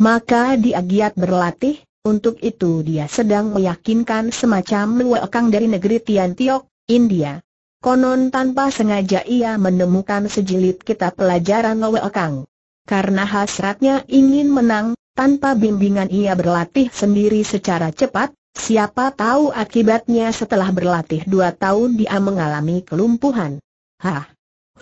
Maka dia giat berlatih, untuk itu dia sedang meyakinkan semacam Kang dari negeri Tian Tiok, India. Konon tanpa sengaja ia menemukan sejilid kitab pelajaran Owe Kang. Karena hasratnya ingin menang, tanpa bimbingan ia berlatih sendiri secara cepat, siapa tahu akibatnya setelah berlatih dua tahun dia mengalami kelumpuhan. Hah!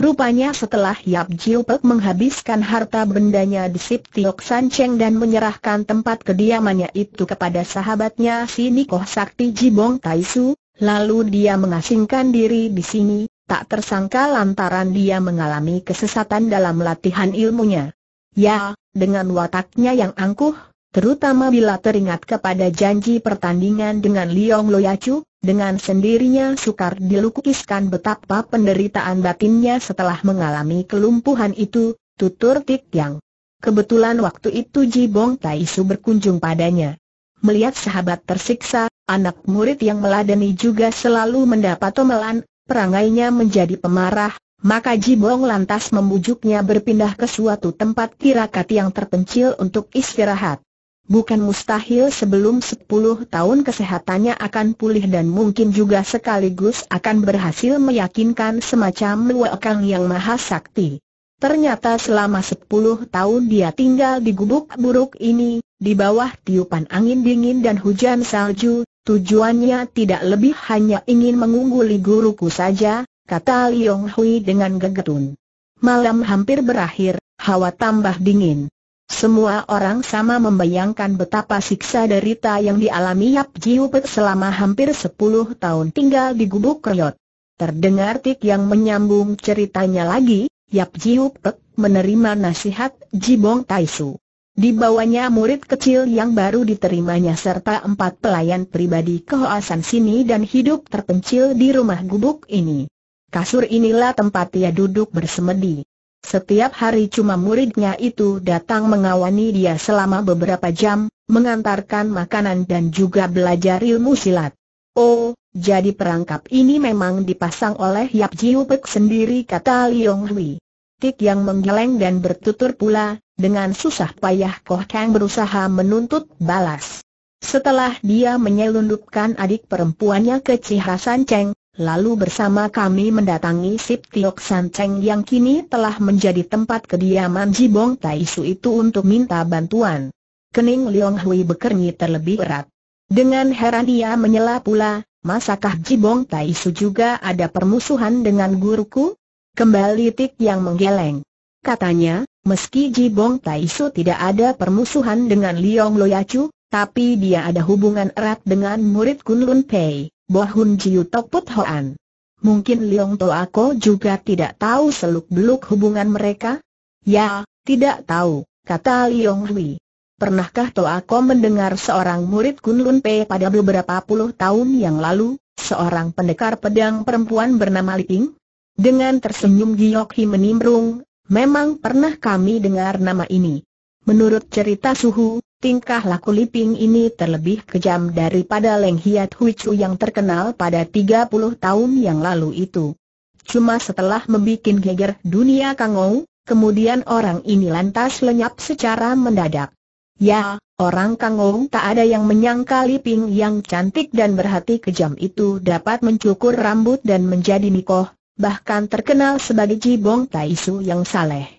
Rupanya setelah Yap Jiu menghabiskan harta bendanya di Sip Tiok San Cheng dan menyerahkan tempat kediamannya itu kepada sahabatnya si Nikoh Sakti Jibong Taisu, Lalu dia mengasingkan diri di sini, tak tersangka lantaran dia mengalami kesesatan dalam latihan ilmunya. Ya, dengan wataknya yang angkuh, terutama bila teringat kepada janji pertandingan dengan Liong Loyacu, dengan sendirinya sukar dilukiskan betapa penderitaan batinnya setelah mengalami kelumpuhan itu, tutur Tik Yang. Kebetulan waktu itu Ji Bong Tai Su berkunjung padanya. Melihat sahabat tersiksa, Anak murid yang meladeni juga selalu mendapat omelan, perangainya menjadi pemarah, maka Jibong lantas membujuknya berpindah ke suatu tempat tirakat yang terpencil untuk istirahat. Bukan mustahil sebelum 10 tahun kesehatannya akan pulih dan mungkin juga sekaligus akan berhasil meyakinkan semacam luakang yang maha sakti. Ternyata selama 10 tahun dia tinggal di gubuk buruk ini, di bawah tiupan angin dingin dan hujan salju, Tujuannya tidak lebih hanya ingin mengungguli guruku saja, kata Liong Hui dengan gegetun. Malam hampir berakhir, hawa tambah dingin. Semua orang sama membayangkan betapa siksa derita yang dialami Yap Jiu selama hampir sepuluh tahun tinggal di gubuk Kriot. Terdengar Tik yang menyambung ceritanya lagi, Yap Jiu menerima nasihat Jibong Taisu. Di bawahnya murid kecil yang baru diterimanya serta empat pelayan pribadi kehoasan sini dan hidup terpencil di rumah gubuk ini. Kasur inilah tempat ia duduk bersemedi. Setiap hari cuma muridnya itu datang mengawani dia selama beberapa jam, mengantarkan makanan dan juga belajar ilmu silat. Oh, jadi perangkap ini memang dipasang oleh Yap Jiu Pek sendiri kata Liong Hui tik yang menggeleng dan bertutur pula, dengan susah payah Koh Kang berusaha menuntut balas. Setelah dia menyelundupkan adik perempuannya ke Cihasan Cheng, lalu bersama kami mendatangi Sip Tiok San Cheng yang kini telah menjadi tempat kediaman Jibong Taisu itu untuk minta bantuan. Kening Leong Hui bekerni terlebih erat. Dengan heran ia menyela pula, masakah Jibong Taisu juga ada permusuhan dengan guruku? Kembali Tik yang menggeleng. Katanya, meski Jibong Taisu tidak ada permusuhan dengan Liong Loyacu, tapi dia ada hubungan erat dengan murid Kunlun Pei, Bohun Jiu Tok Put Hoan. Mungkin Liong Toako juga tidak tahu seluk-beluk hubungan mereka? Ya, tidak tahu, kata Liong Hui. Pernahkah Toa Ko mendengar seorang murid Kunlun Pei pada beberapa puluh tahun yang lalu, seorang pendekar pedang perempuan bernama Li Ping? Dengan tersenyum Giokhi menimbrung, memang pernah kami dengar nama ini. Menurut cerita Suhu, tingkah laku Liping ini terlebih kejam daripada Leng Hiat Hui Chu yang terkenal pada 30 tahun yang lalu itu. Cuma setelah membuat geger dunia Kangou, kemudian orang ini lantas lenyap secara mendadak. Ya, orang Kangou tak ada yang menyangka Liping yang cantik dan berhati kejam itu dapat mencukur rambut dan menjadi nikoh bahkan terkenal sebagai Jibong Taisu yang saleh.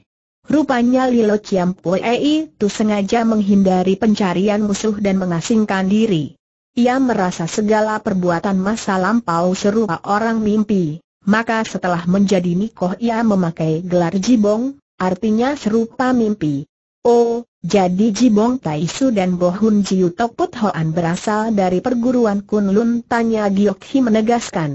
Rupanya Lilo Chiam Chiampoe itu sengaja menghindari pencarian musuh dan mengasingkan diri. Ia merasa segala perbuatan masa lampau serupa orang mimpi, maka setelah menjadi Mikoh ia memakai gelar Jibong, artinya serupa mimpi. Oh, jadi Jibong Taisu dan Bohun Jiu Put Hoan berasal dari perguruan Kunlun tanya Giok Hi menegaskan.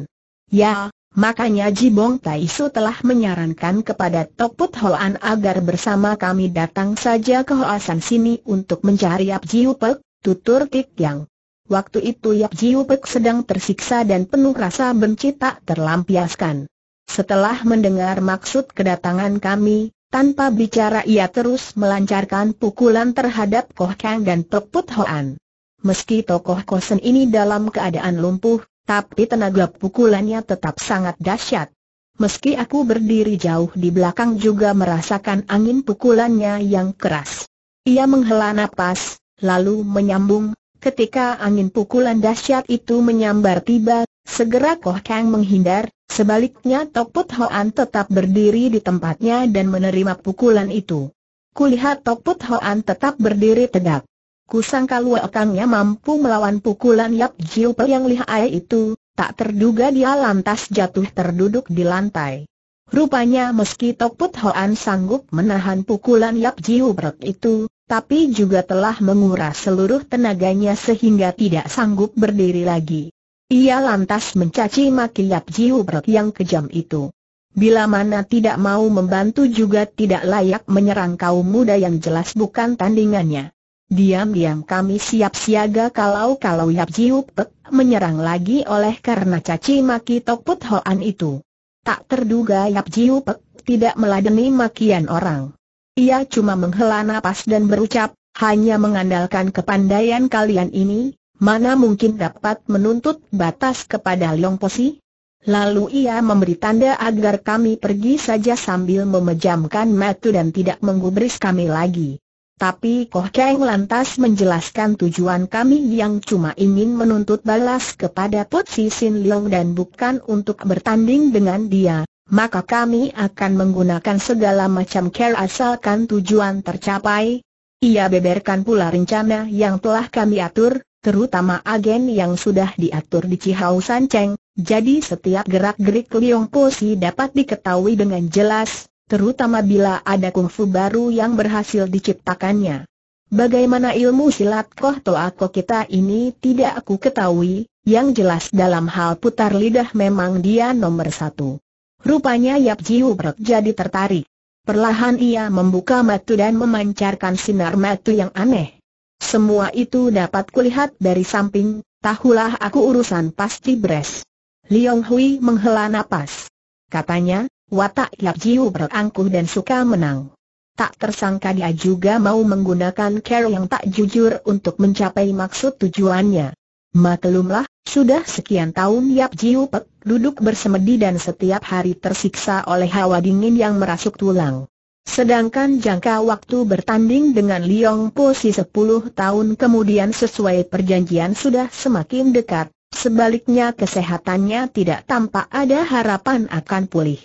Ya, Makanya Jibong Taisu telah menyarankan kepada Tokput Hoan agar bersama kami datang saja ke Hoasan sini untuk mencari Yap Jiupek, tutur Tik Yang. Waktu itu Yap Jiupek sedang tersiksa dan penuh rasa benci tak terlampiaskan. Setelah mendengar maksud kedatangan kami, tanpa bicara ia terus melancarkan pukulan terhadap Koh Kang dan Tokput Hoan. Meski tokoh Kosen ini dalam keadaan lumpuh, tapi tenaga pukulannya tetap sangat dahsyat. Meski aku berdiri jauh di belakang juga merasakan angin pukulannya yang keras. Ia menghela napas, lalu menyambung, ketika angin pukulan dahsyat itu menyambar tiba, segera Koh Kang menghindar, sebaliknya Tok Put Hoan tetap berdiri di tempatnya dan menerima pukulan itu. Kulihat Tok Put Hoan tetap berdiri tegak. Kusangka luakannya mampu melawan pukulan Yap Jiu Pe yang lihai itu, tak terduga dia lantas jatuh terduduk di lantai. Rupanya meski Tok Put Hoan sanggup menahan pukulan Yap Jiu Brek itu, tapi juga telah menguras seluruh tenaganya sehingga tidak sanggup berdiri lagi. Ia lantas mencaci maki Yap Jiu Brek yang kejam itu. Bila mana tidak mau membantu juga tidak layak menyerang kaum muda yang jelas bukan tandingannya. Diam-diam kami siap siaga kalau-kalau Yap Jiu Pek menyerang lagi oleh karena caci maki Tok Put Hoan itu. Tak terduga Yap Jiu Pek tidak meladeni makian orang. Ia cuma menghela nafas dan berucap, hanya mengandalkan kepandaian kalian ini, mana mungkin dapat menuntut batas kepada Leong Posi? Lalu ia memberi tanda agar kami pergi saja sambil memejamkan mata dan tidak menggubris kami lagi. Tapi Koh Keng lantas menjelaskan tujuan kami yang cuma ingin menuntut balas kepada Put Potsi Sin Leong dan bukan untuk bertanding dengan dia, maka kami akan menggunakan segala macam care asalkan tujuan tercapai. Ia beberkan pula rencana yang telah kami atur, terutama agen yang sudah diatur di Cihau San Sanceng, jadi setiap gerak-gerik Leong Posi dapat diketahui dengan jelas, terutama bila ada kungfu baru yang berhasil diciptakannya. Bagaimana ilmu silat koh toako kita ini tidak aku ketahui, yang jelas dalam hal putar lidah memang dia nomor satu. Rupanya Yap Jiu Brek jadi tertarik. Perlahan ia membuka matu dan memancarkan sinar matu yang aneh. Semua itu dapat kulihat dari samping, tahulah aku urusan pasti beres. Liong Hui menghela napas. Katanya, Watak Yap Jiu berangkuh dan suka menang. Tak tersangka dia juga mau menggunakan cara yang tak jujur untuk mencapai maksud tujuannya. Maklumlah, sudah sekian tahun Yap Jiu Pek duduk bersemedi dan setiap hari tersiksa oleh hawa dingin yang merasuk tulang. Sedangkan jangka waktu bertanding dengan Liong Po si 10 tahun kemudian sesuai perjanjian sudah semakin dekat, sebaliknya kesehatannya tidak tampak ada harapan akan pulih.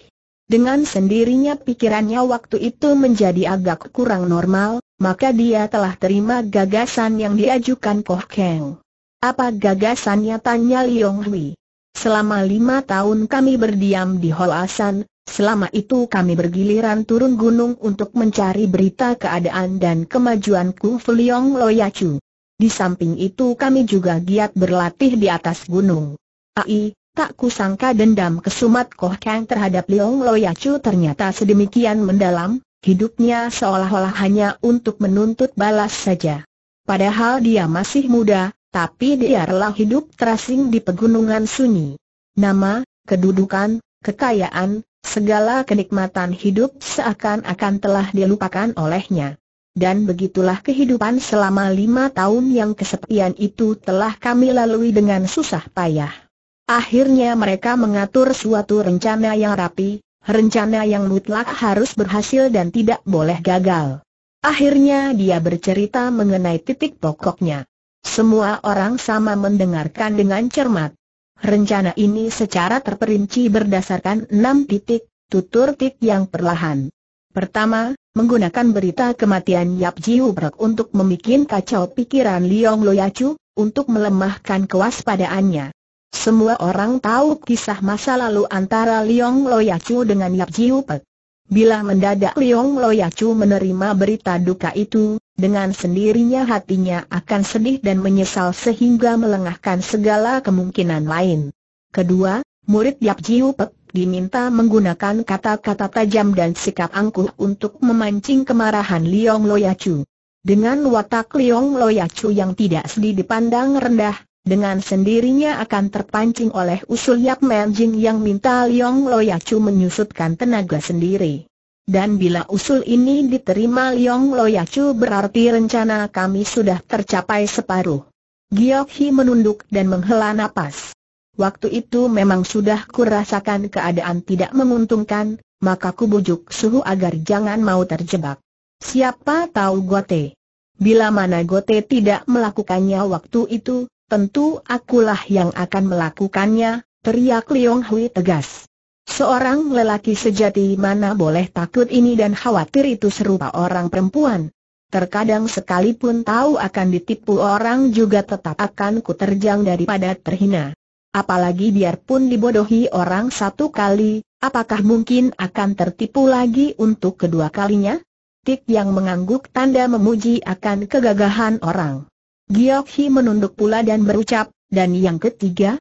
Dengan sendirinya pikirannya waktu itu menjadi agak kurang normal, maka dia telah terima gagasan yang diajukan Koh Keng. Apa gagasannya tanya Liong Hui. Selama lima tahun kami berdiam di Holasan, selama itu kami bergiliran turun gunung untuk mencari berita keadaan dan kemajuan Kung Fu Liong Loyacu. Di samping itu kami juga giat berlatih di atas gunung. Ai, Tak kusangka dendam kesumat Koh Kang terhadap Leong Loyacu ternyata sedemikian mendalam, hidupnya seolah-olah hanya untuk menuntut balas saja. Padahal dia masih muda, tapi dia rela hidup terasing di pegunungan sunyi. Nama, kedudukan, kekayaan, segala kenikmatan hidup seakan-akan telah dilupakan olehnya. Dan begitulah kehidupan selama lima tahun yang kesepian itu telah kami lalui dengan susah payah. Akhirnya mereka mengatur suatu rencana yang rapi, rencana yang mutlak harus berhasil dan tidak boleh gagal. Akhirnya dia bercerita mengenai titik pokoknya. Semua orang sama mendengarkan dengan cermat. Rencana ini secara terperinci berdasarkan enam titik, tutur tik yang perlahan. Pertama, menggunakan berita kematian Yap ji Brek untuk membuat kacau pikiran Liong Loyacu, untuk melemahkan kewaspadaannya. Semua orang tahu kisah masa lalu antara Liong Loyacu dengan Yap Jiu Pek. Bila mendadak Liong Loyacu menerima berita duka itu, dengan sendirinya hatinya akan sedih dan menyesal sehingga melengahkan segala kemungkinan lain. Kedua, murid Yap Jiu Pek diminta menggunakan kata-kata tajam dan sikap angkuh untuk memancing kemarahan Liong Loyacu. Dengan watak Liong Loyacu yang tidak sedih dipandang rendah, dengan sendirinya akan terpancing oleh usul Yap Man Jing yang minta Liong Loyacu menyusutkan tenaga sendiri. Dan bila usul ini diterima Liong Loyacu berarti rencana kami sudah tercapai separuh. Giok Hi menunduk dan menghela napas. Waktu itu memang sudah kurasakan keadaan tidak menguntungkan, maka ku bujuk suhu agar jangan mau terjebak. Siapa tahu Gote. Bila mana Gote tidak melakukannya waktu itu, Tentu akulah yang akan melakukannya, teriak Liong Hui tegas. Seorang lelaki sejati mana boleh takut ini dan khawatir itu serupa orang perempuan. Terkadang sekalipun tahu akan ditipu orang juga tetap akan kuterjang daripada terhina. Apalagi biarpun dibodohi orang satu kali, apakah mungkin akan tertipu lagi untuk kedua kalinya? Tik yang mengangguk tanda memuji akan kegagahan orang. Hi menunduk pula dan berucap, dan yang ketiga?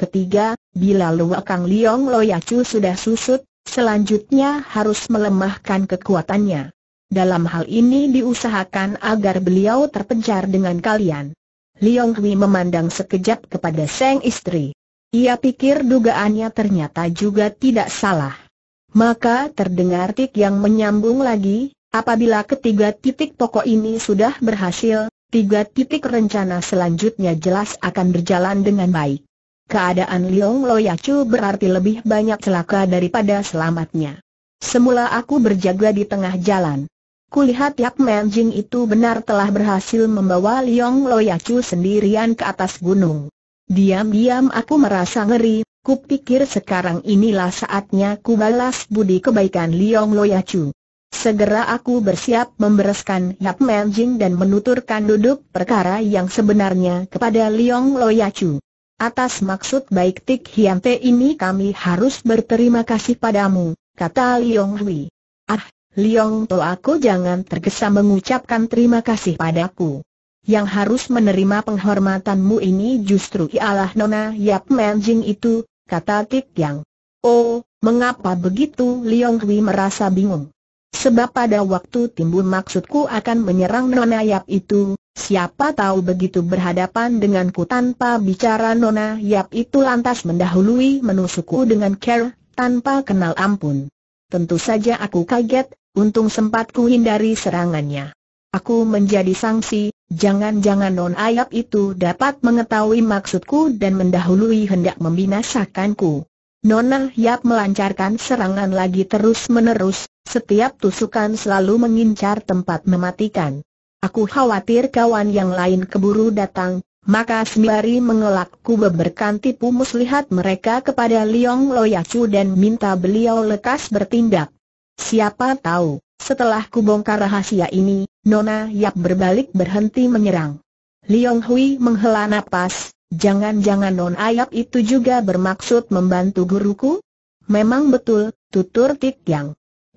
Ketiga, bila Lua Kang Liong Yacu sudah susut, selanjutnya harus melemahkan kekuatannya. Dalam hal ini diusahakan agar beliau terpencar dengan kalian. Liong Hui memandang sekejap kepada sang istri. Ia pikir dugaannya ternyata juga tidak salah. Maka terdengar tik yang menyambung lagi, apabila ketiga titik pokok ini sudah berhasil, Tiga titik rencana selanjutnya jelas akan berjalan dengan baik. Keadaan Liong Loyacu berarti lebih banyak celaka daripada selamatnya. Semula aku berjaga di tengah jalan. Kulihat Yak Manjing itu benar telah berhasil membawa Liong Loyacu sendirian ke atas gunung. Diam-diam aku merasa ngeri, kupikir sekarang inilah saatnya ku balas budi kebaikan Liong Loyacu. Segera aku bersiap membereskan Yap Menjing dan menuturkan duduk perkara yang sebenarnya kepada Liong Loyacu. Atas maksud baik Tik Hian Te ini kami harus berterima kasih padamu, kata Liong Hui. Ah, Liong To aku jangan tergesa mengucapkan terima kasih padaku. Yang harus menerima penghormatanmu ini justru ialah Nona Yap Menjing itu, kata Tik Yang. Oh, mengapa begitu Liong Hui merasa bingung. Sebab pada waktu timbul maksudku akan menyerang Nona Yap itu, siapa tahu begitu berhadapan denganku tanpa bicara Nona Yap itu lantas mendahului menusukku dengan care, tanpa kenal ampun. Tentu saja aku kaget, untung sempat ku hindari serangannya. Aku menjadi sanksi, jangan-jangan non ayap itu dapat mengetahui maksudku dan mendahului hendak membinasakanku. Nona Yap melancarkan serangan lagi terus-menerus, setiap tusukan selalu mengincar tempat mematikan. Aku khawatir kawan yang lain keburu datang, maka sembari mengelak beberkan tipu muslihat mereka kepada Liong Loyacu dan minta beliau lekas bertindak. Siapa tahu, setelah kubongkar rahasia ini, Nona Yap berbalik berhenti menyerang. Liong Hui menghela napas, jangan-jangan Nona Yap itu juga bermaksud membantu guruku? Memang betul, tutur Tik Yang.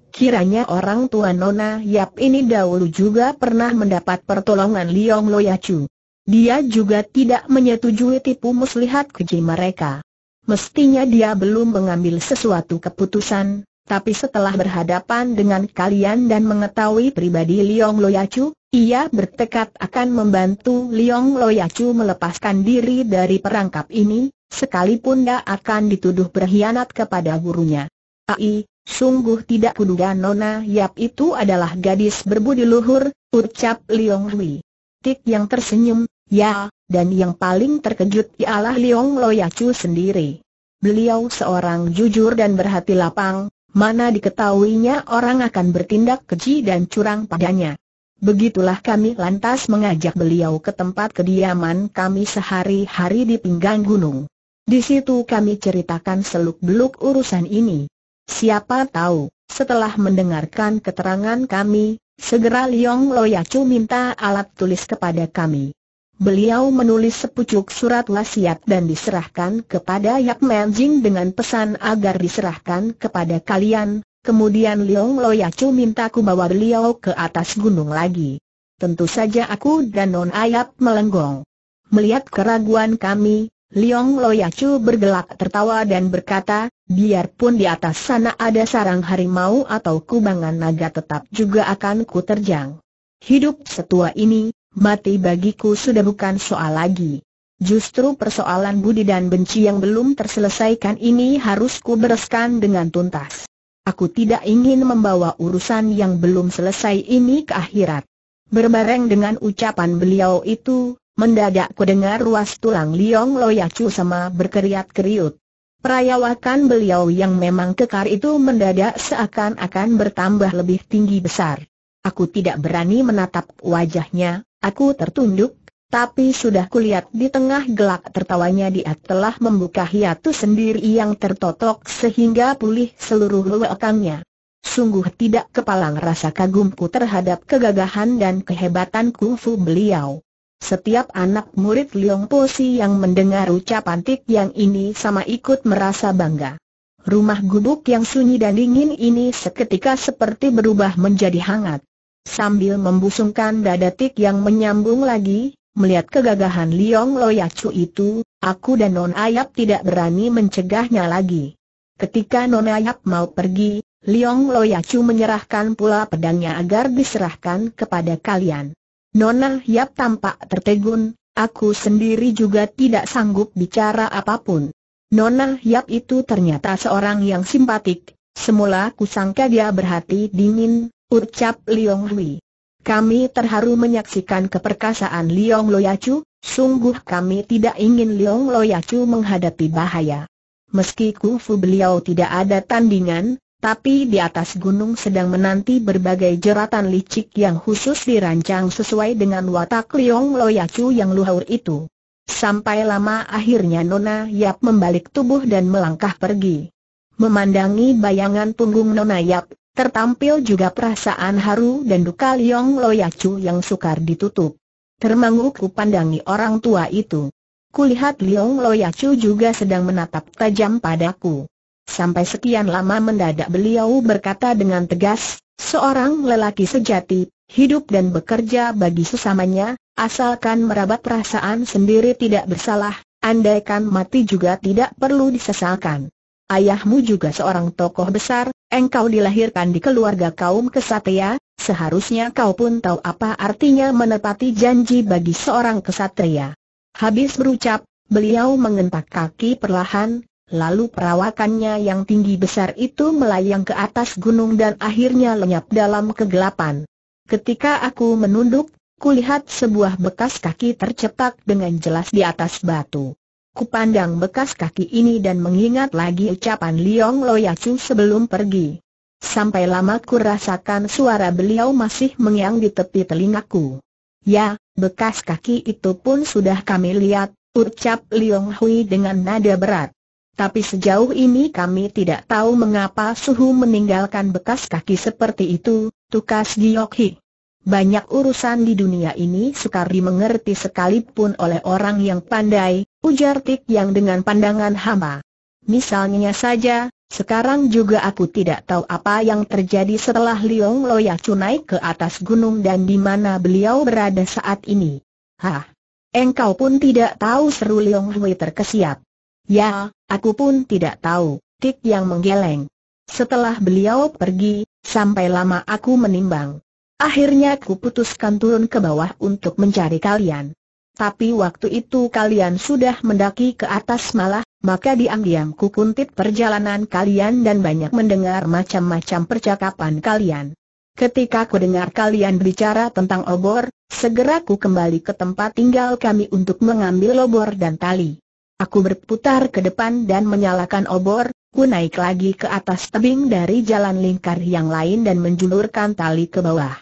Kiranya orang tua Nona Yap ini dahulu juga pernah mendapat pertolongan Liong Loyacu. Dia juga tidak menyetujui tipu muslihat keji mereka. Mestinya dia belum mengambil sesuatu keputusan, tapi setelah berhadapan dengan kalian dan mengetahui pribadi Liong Loyacu, ia bertekad akan membantu Liong Loyacu melepaskan diri dari perangkap ini, sekalipun dia akan dituduh berkhianat kepada gurunya. Ai, Sungguh tidak kuduga Nona Yap itu adalah gadis berbudi luhur, ucap Liong Hui. Tik yang tersenyum, ya, dan yang paling terkejut ialah Liong Loyacu sendiri. Beliau seorang jujur dan berhati lapang, mana diketahuinya orang akan bertindak keji dan curang padanya. Begitulah kami lantas mengajak beliau ke tempat kediaman kami sehari-hari di pinggang gunung. Di situ kami ceritakan seluk-beluk urusan ini. Siapa tahu, setelah mendengarkan keterangan kami, segera Liong Loyacu minta alat tulis kepada kami. Beliau menulis sepucuk surat wasiat dan diserahkan kepada Yap Manjing dengan pesan agar diserahkan kepada kalian, kemudian Liong Loyacu minta ku bawa beliau ke atas gunung lagi. Tentu saja aku dan Non Ayap melenggong. Melihat keraguan kami, Liong Loyacu bergelak tertawa dan berkata, biarpun di atas sana ada sarang harimau atau kubangan naga tetap juga akan ku terjang. Hidup setua ini, mati bagiku sudah bukan soal lagi. Justru persoalan budi dan benci yang belum terselesaikan ini harus ku bereskan dengan tuntas. Aku tidak ingin membawa urusan yang belum selesai ini ke akhirat. Berbareng dengan ucapan beliau itu, Mendadak dengar ruas tulang Liong Loyacu sama berkeriat keriut. Perayawakan beliau yang memang kekar itu mendadak seakan-akan bertambah lebih tinggi besar. Aku tidak berani menatap wajahnya, aku tertunduk, tapi sudah kulihat di tengah gelak tertawanya dia telah membuka hiatus sendiri yang tertotok sehingga pulih seluruh lewekangnya. Sungguh tidak kepalang rasa kagumku terhadap kegagahan dan kehebatan kungfu beliau. Setiap anak murid Liong Posi yang mendengar ucapan Tik yang ini sama ikut merasa bangga. Rumah gubuk yang sunyi dan dingin ini seketika seperti berubah menjadi hangat. Sambil membusungkan dada Tik yang menyambung lagi, melihat kegagahan Liong Loyacu itu, aku dan Non Ayap tidak berani mencegahnya lagi. Ketika Non Ayap mau pergi, Liong Loyacu menyerahkan pula pedangnya agar diserahkan kepada kalian. Nona Hiap tampak tertegun, aku sendiri juga tidak sanggup bicara apapun. Nona Hiap itu ternyata seorang yang simpatik, semula kusangka dia berhati dingin, ucap Liong Hui. Kami terharu menyaksikan keperkasaan Liong Loyacu, sungguh kami tidak ingin Liong Loyacu menghadapi bahaya. Meski kufu beliau tidak ada tandingan, tapi di atas gunung sedang menanti berbagai jeratan licik yang khusus dirancang sesuai dengan watak Liong Loyacu yang luhur itu. Sampai lama akhirnya Nona Yap membalik tubuh dan melangkah pergi. Memandangi bayangan punggung Nona Yap, tertampil juga perasaan haru dan duka Liong Loyacu yang sukar ditutup. Termangu ku pandangi orang tua itu. Kulihat Liong Loyacu juga sedang menatap tajam padaku. Sampai sekian lama mendadak beliau berkata dengan tegas, seorang lelaki sejati, hidup dan bekerja bagi sesamanya, asalkan merabat perasaan sendiri tidak bersalah, andaikan mati juga tidak perlu disesalkan. Ayahmu juga seorang tokoh besar, engkau dilahirkan di keluarga kaum kesatria, seharusnya kau pun tahu apa artinya menepati janji bagi seorang kesatria. Habis berucap, beliau mengentak kaki perlahan, Lalu perawakannya yang tinggi besar itu melayang ke atas gunung dan akhirnya lenyap dalam kegelapan. Ketika aku menunduk, kulihat sebuah bekas kaki tercetak dengan jelas di atas batu. Kupandang bekas kaki ini dan mengingat lagi ucapan Liong Loyacu sebelum pergi. Sampai lama ku rasakan suara beliau masih mengiang di tepi telingaku. Ya, bekas kaki itu pun sudah kami lihat, ucap Liong Hui dengan nada berat. Tapi sejauh ini kami tidak tahu mengapa Suhu meninggalkan bekas kaki seperti itu, tukas Giokhi. Banyak urusan di dunia ini sukar dimengerti sekalipun oleh orang yang pandai, ujar Tik yang dengan pandangan hama. Misalnya saja, sekarang juga aku tidak tahu apa yang terjadi setelah Liong Loyacu naik ke atas gunung dan di mana beliau berada saat ini. Hah? Engkau pun tidak tahu seru Liong Hui terkesiap. Ya, aku pun tidak tahu, Tik yang menggeleng. Setelah beliau pergi, sampai lama aku menimbang. Akhirnya aku putuskan turun ke bawah untuk mencari kalian. Tapi waktu itu kalian sudah mendaki ke atas malah, maka diam-diam ku kuntit perjalanan kalian dan banyak mendengar macam-macam percakapan kalian. Ketika ku dengar kalian berbicara tentang obor, segera ku kembali ke tempat tinggal kami untuk mengambil obor dan tali. Aku berputar ke depan dan menyalakan obor, ku naik lagi ke atas tebing dari jalan lingkar yang lain dan menjulurkan tali ke bawah.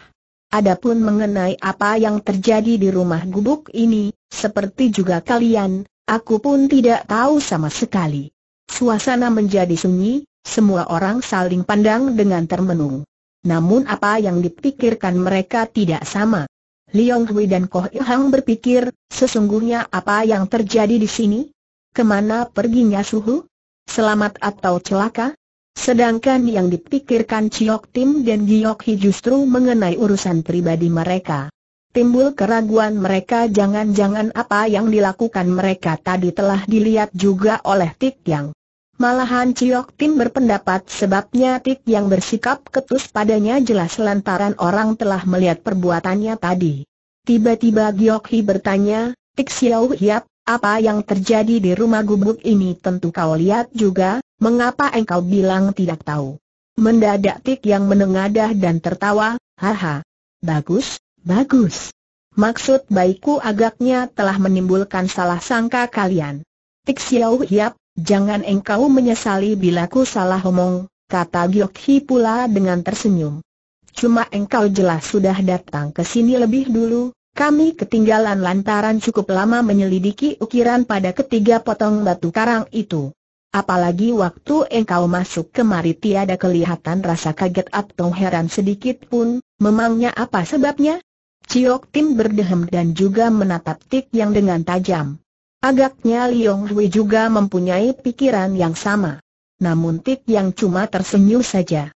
Adapun mengenai apa yang terjadi di rumah gubuk ini, seperti juga kalian, aku pun tidak tahu sama sekali. Suasana menjadi sunyi, semua orang saling pandang dengan termenung. Namun apa yang dipikirkan mereka tidak sama. Liang Hui dan Koh Hang berpikir, sesungguhnya apa yang terjadi di sini? kemana perginya Suhu? Selamat atau celaka? Sedangkan yang dipikirkan Ciok Tim dan Giok Hi justru mengenai urusan pribadi mereka. Timbul keraguan mereka jangan-jangan apa yang dilakukan mereka tadi telah dilihat juga oleh Tik Yang. Malahan Ciok Tim berpendapat sebabnya Tik yang bersikap ketus padanya jelas lantaran orang telah melihat perbuatannya tadi. Tiba-tiba Giok Hi bertanya, Tik Xiao Hiap, apa yang terjadi di rumah gubuk ini tentu kau lihat juga, mengapa engkau bilang tidak tahu? Mendadak Tik yang menengadah dan tertawa, haha. Bagus, bagus. Maksud baikku agaknya telah menimbulkan salah sangka kalian. Tik Xiao Hiap, jangan engkau menyesali bila ku salah omong, kata Giok Hi pula dengan tersenyum. Cuma engkau jelas sudah datang ke sini lebih dulu, kami ketinggalan lantaran cukup lama menyelidiki ukiran pada ketiga potong batu karang itu. Apalagi waktu engkau masuk kemari tiada kelihatan rasa kaget atau heran sedikit pun, memangnya apa sebabnya? Ciok Tim berdehem dan juga menatap Tik yang dengan tajam. Agaknya Liong Hui juga mempunyai pikiran yang sama. Namun Tik yang cuma tersenyum saja.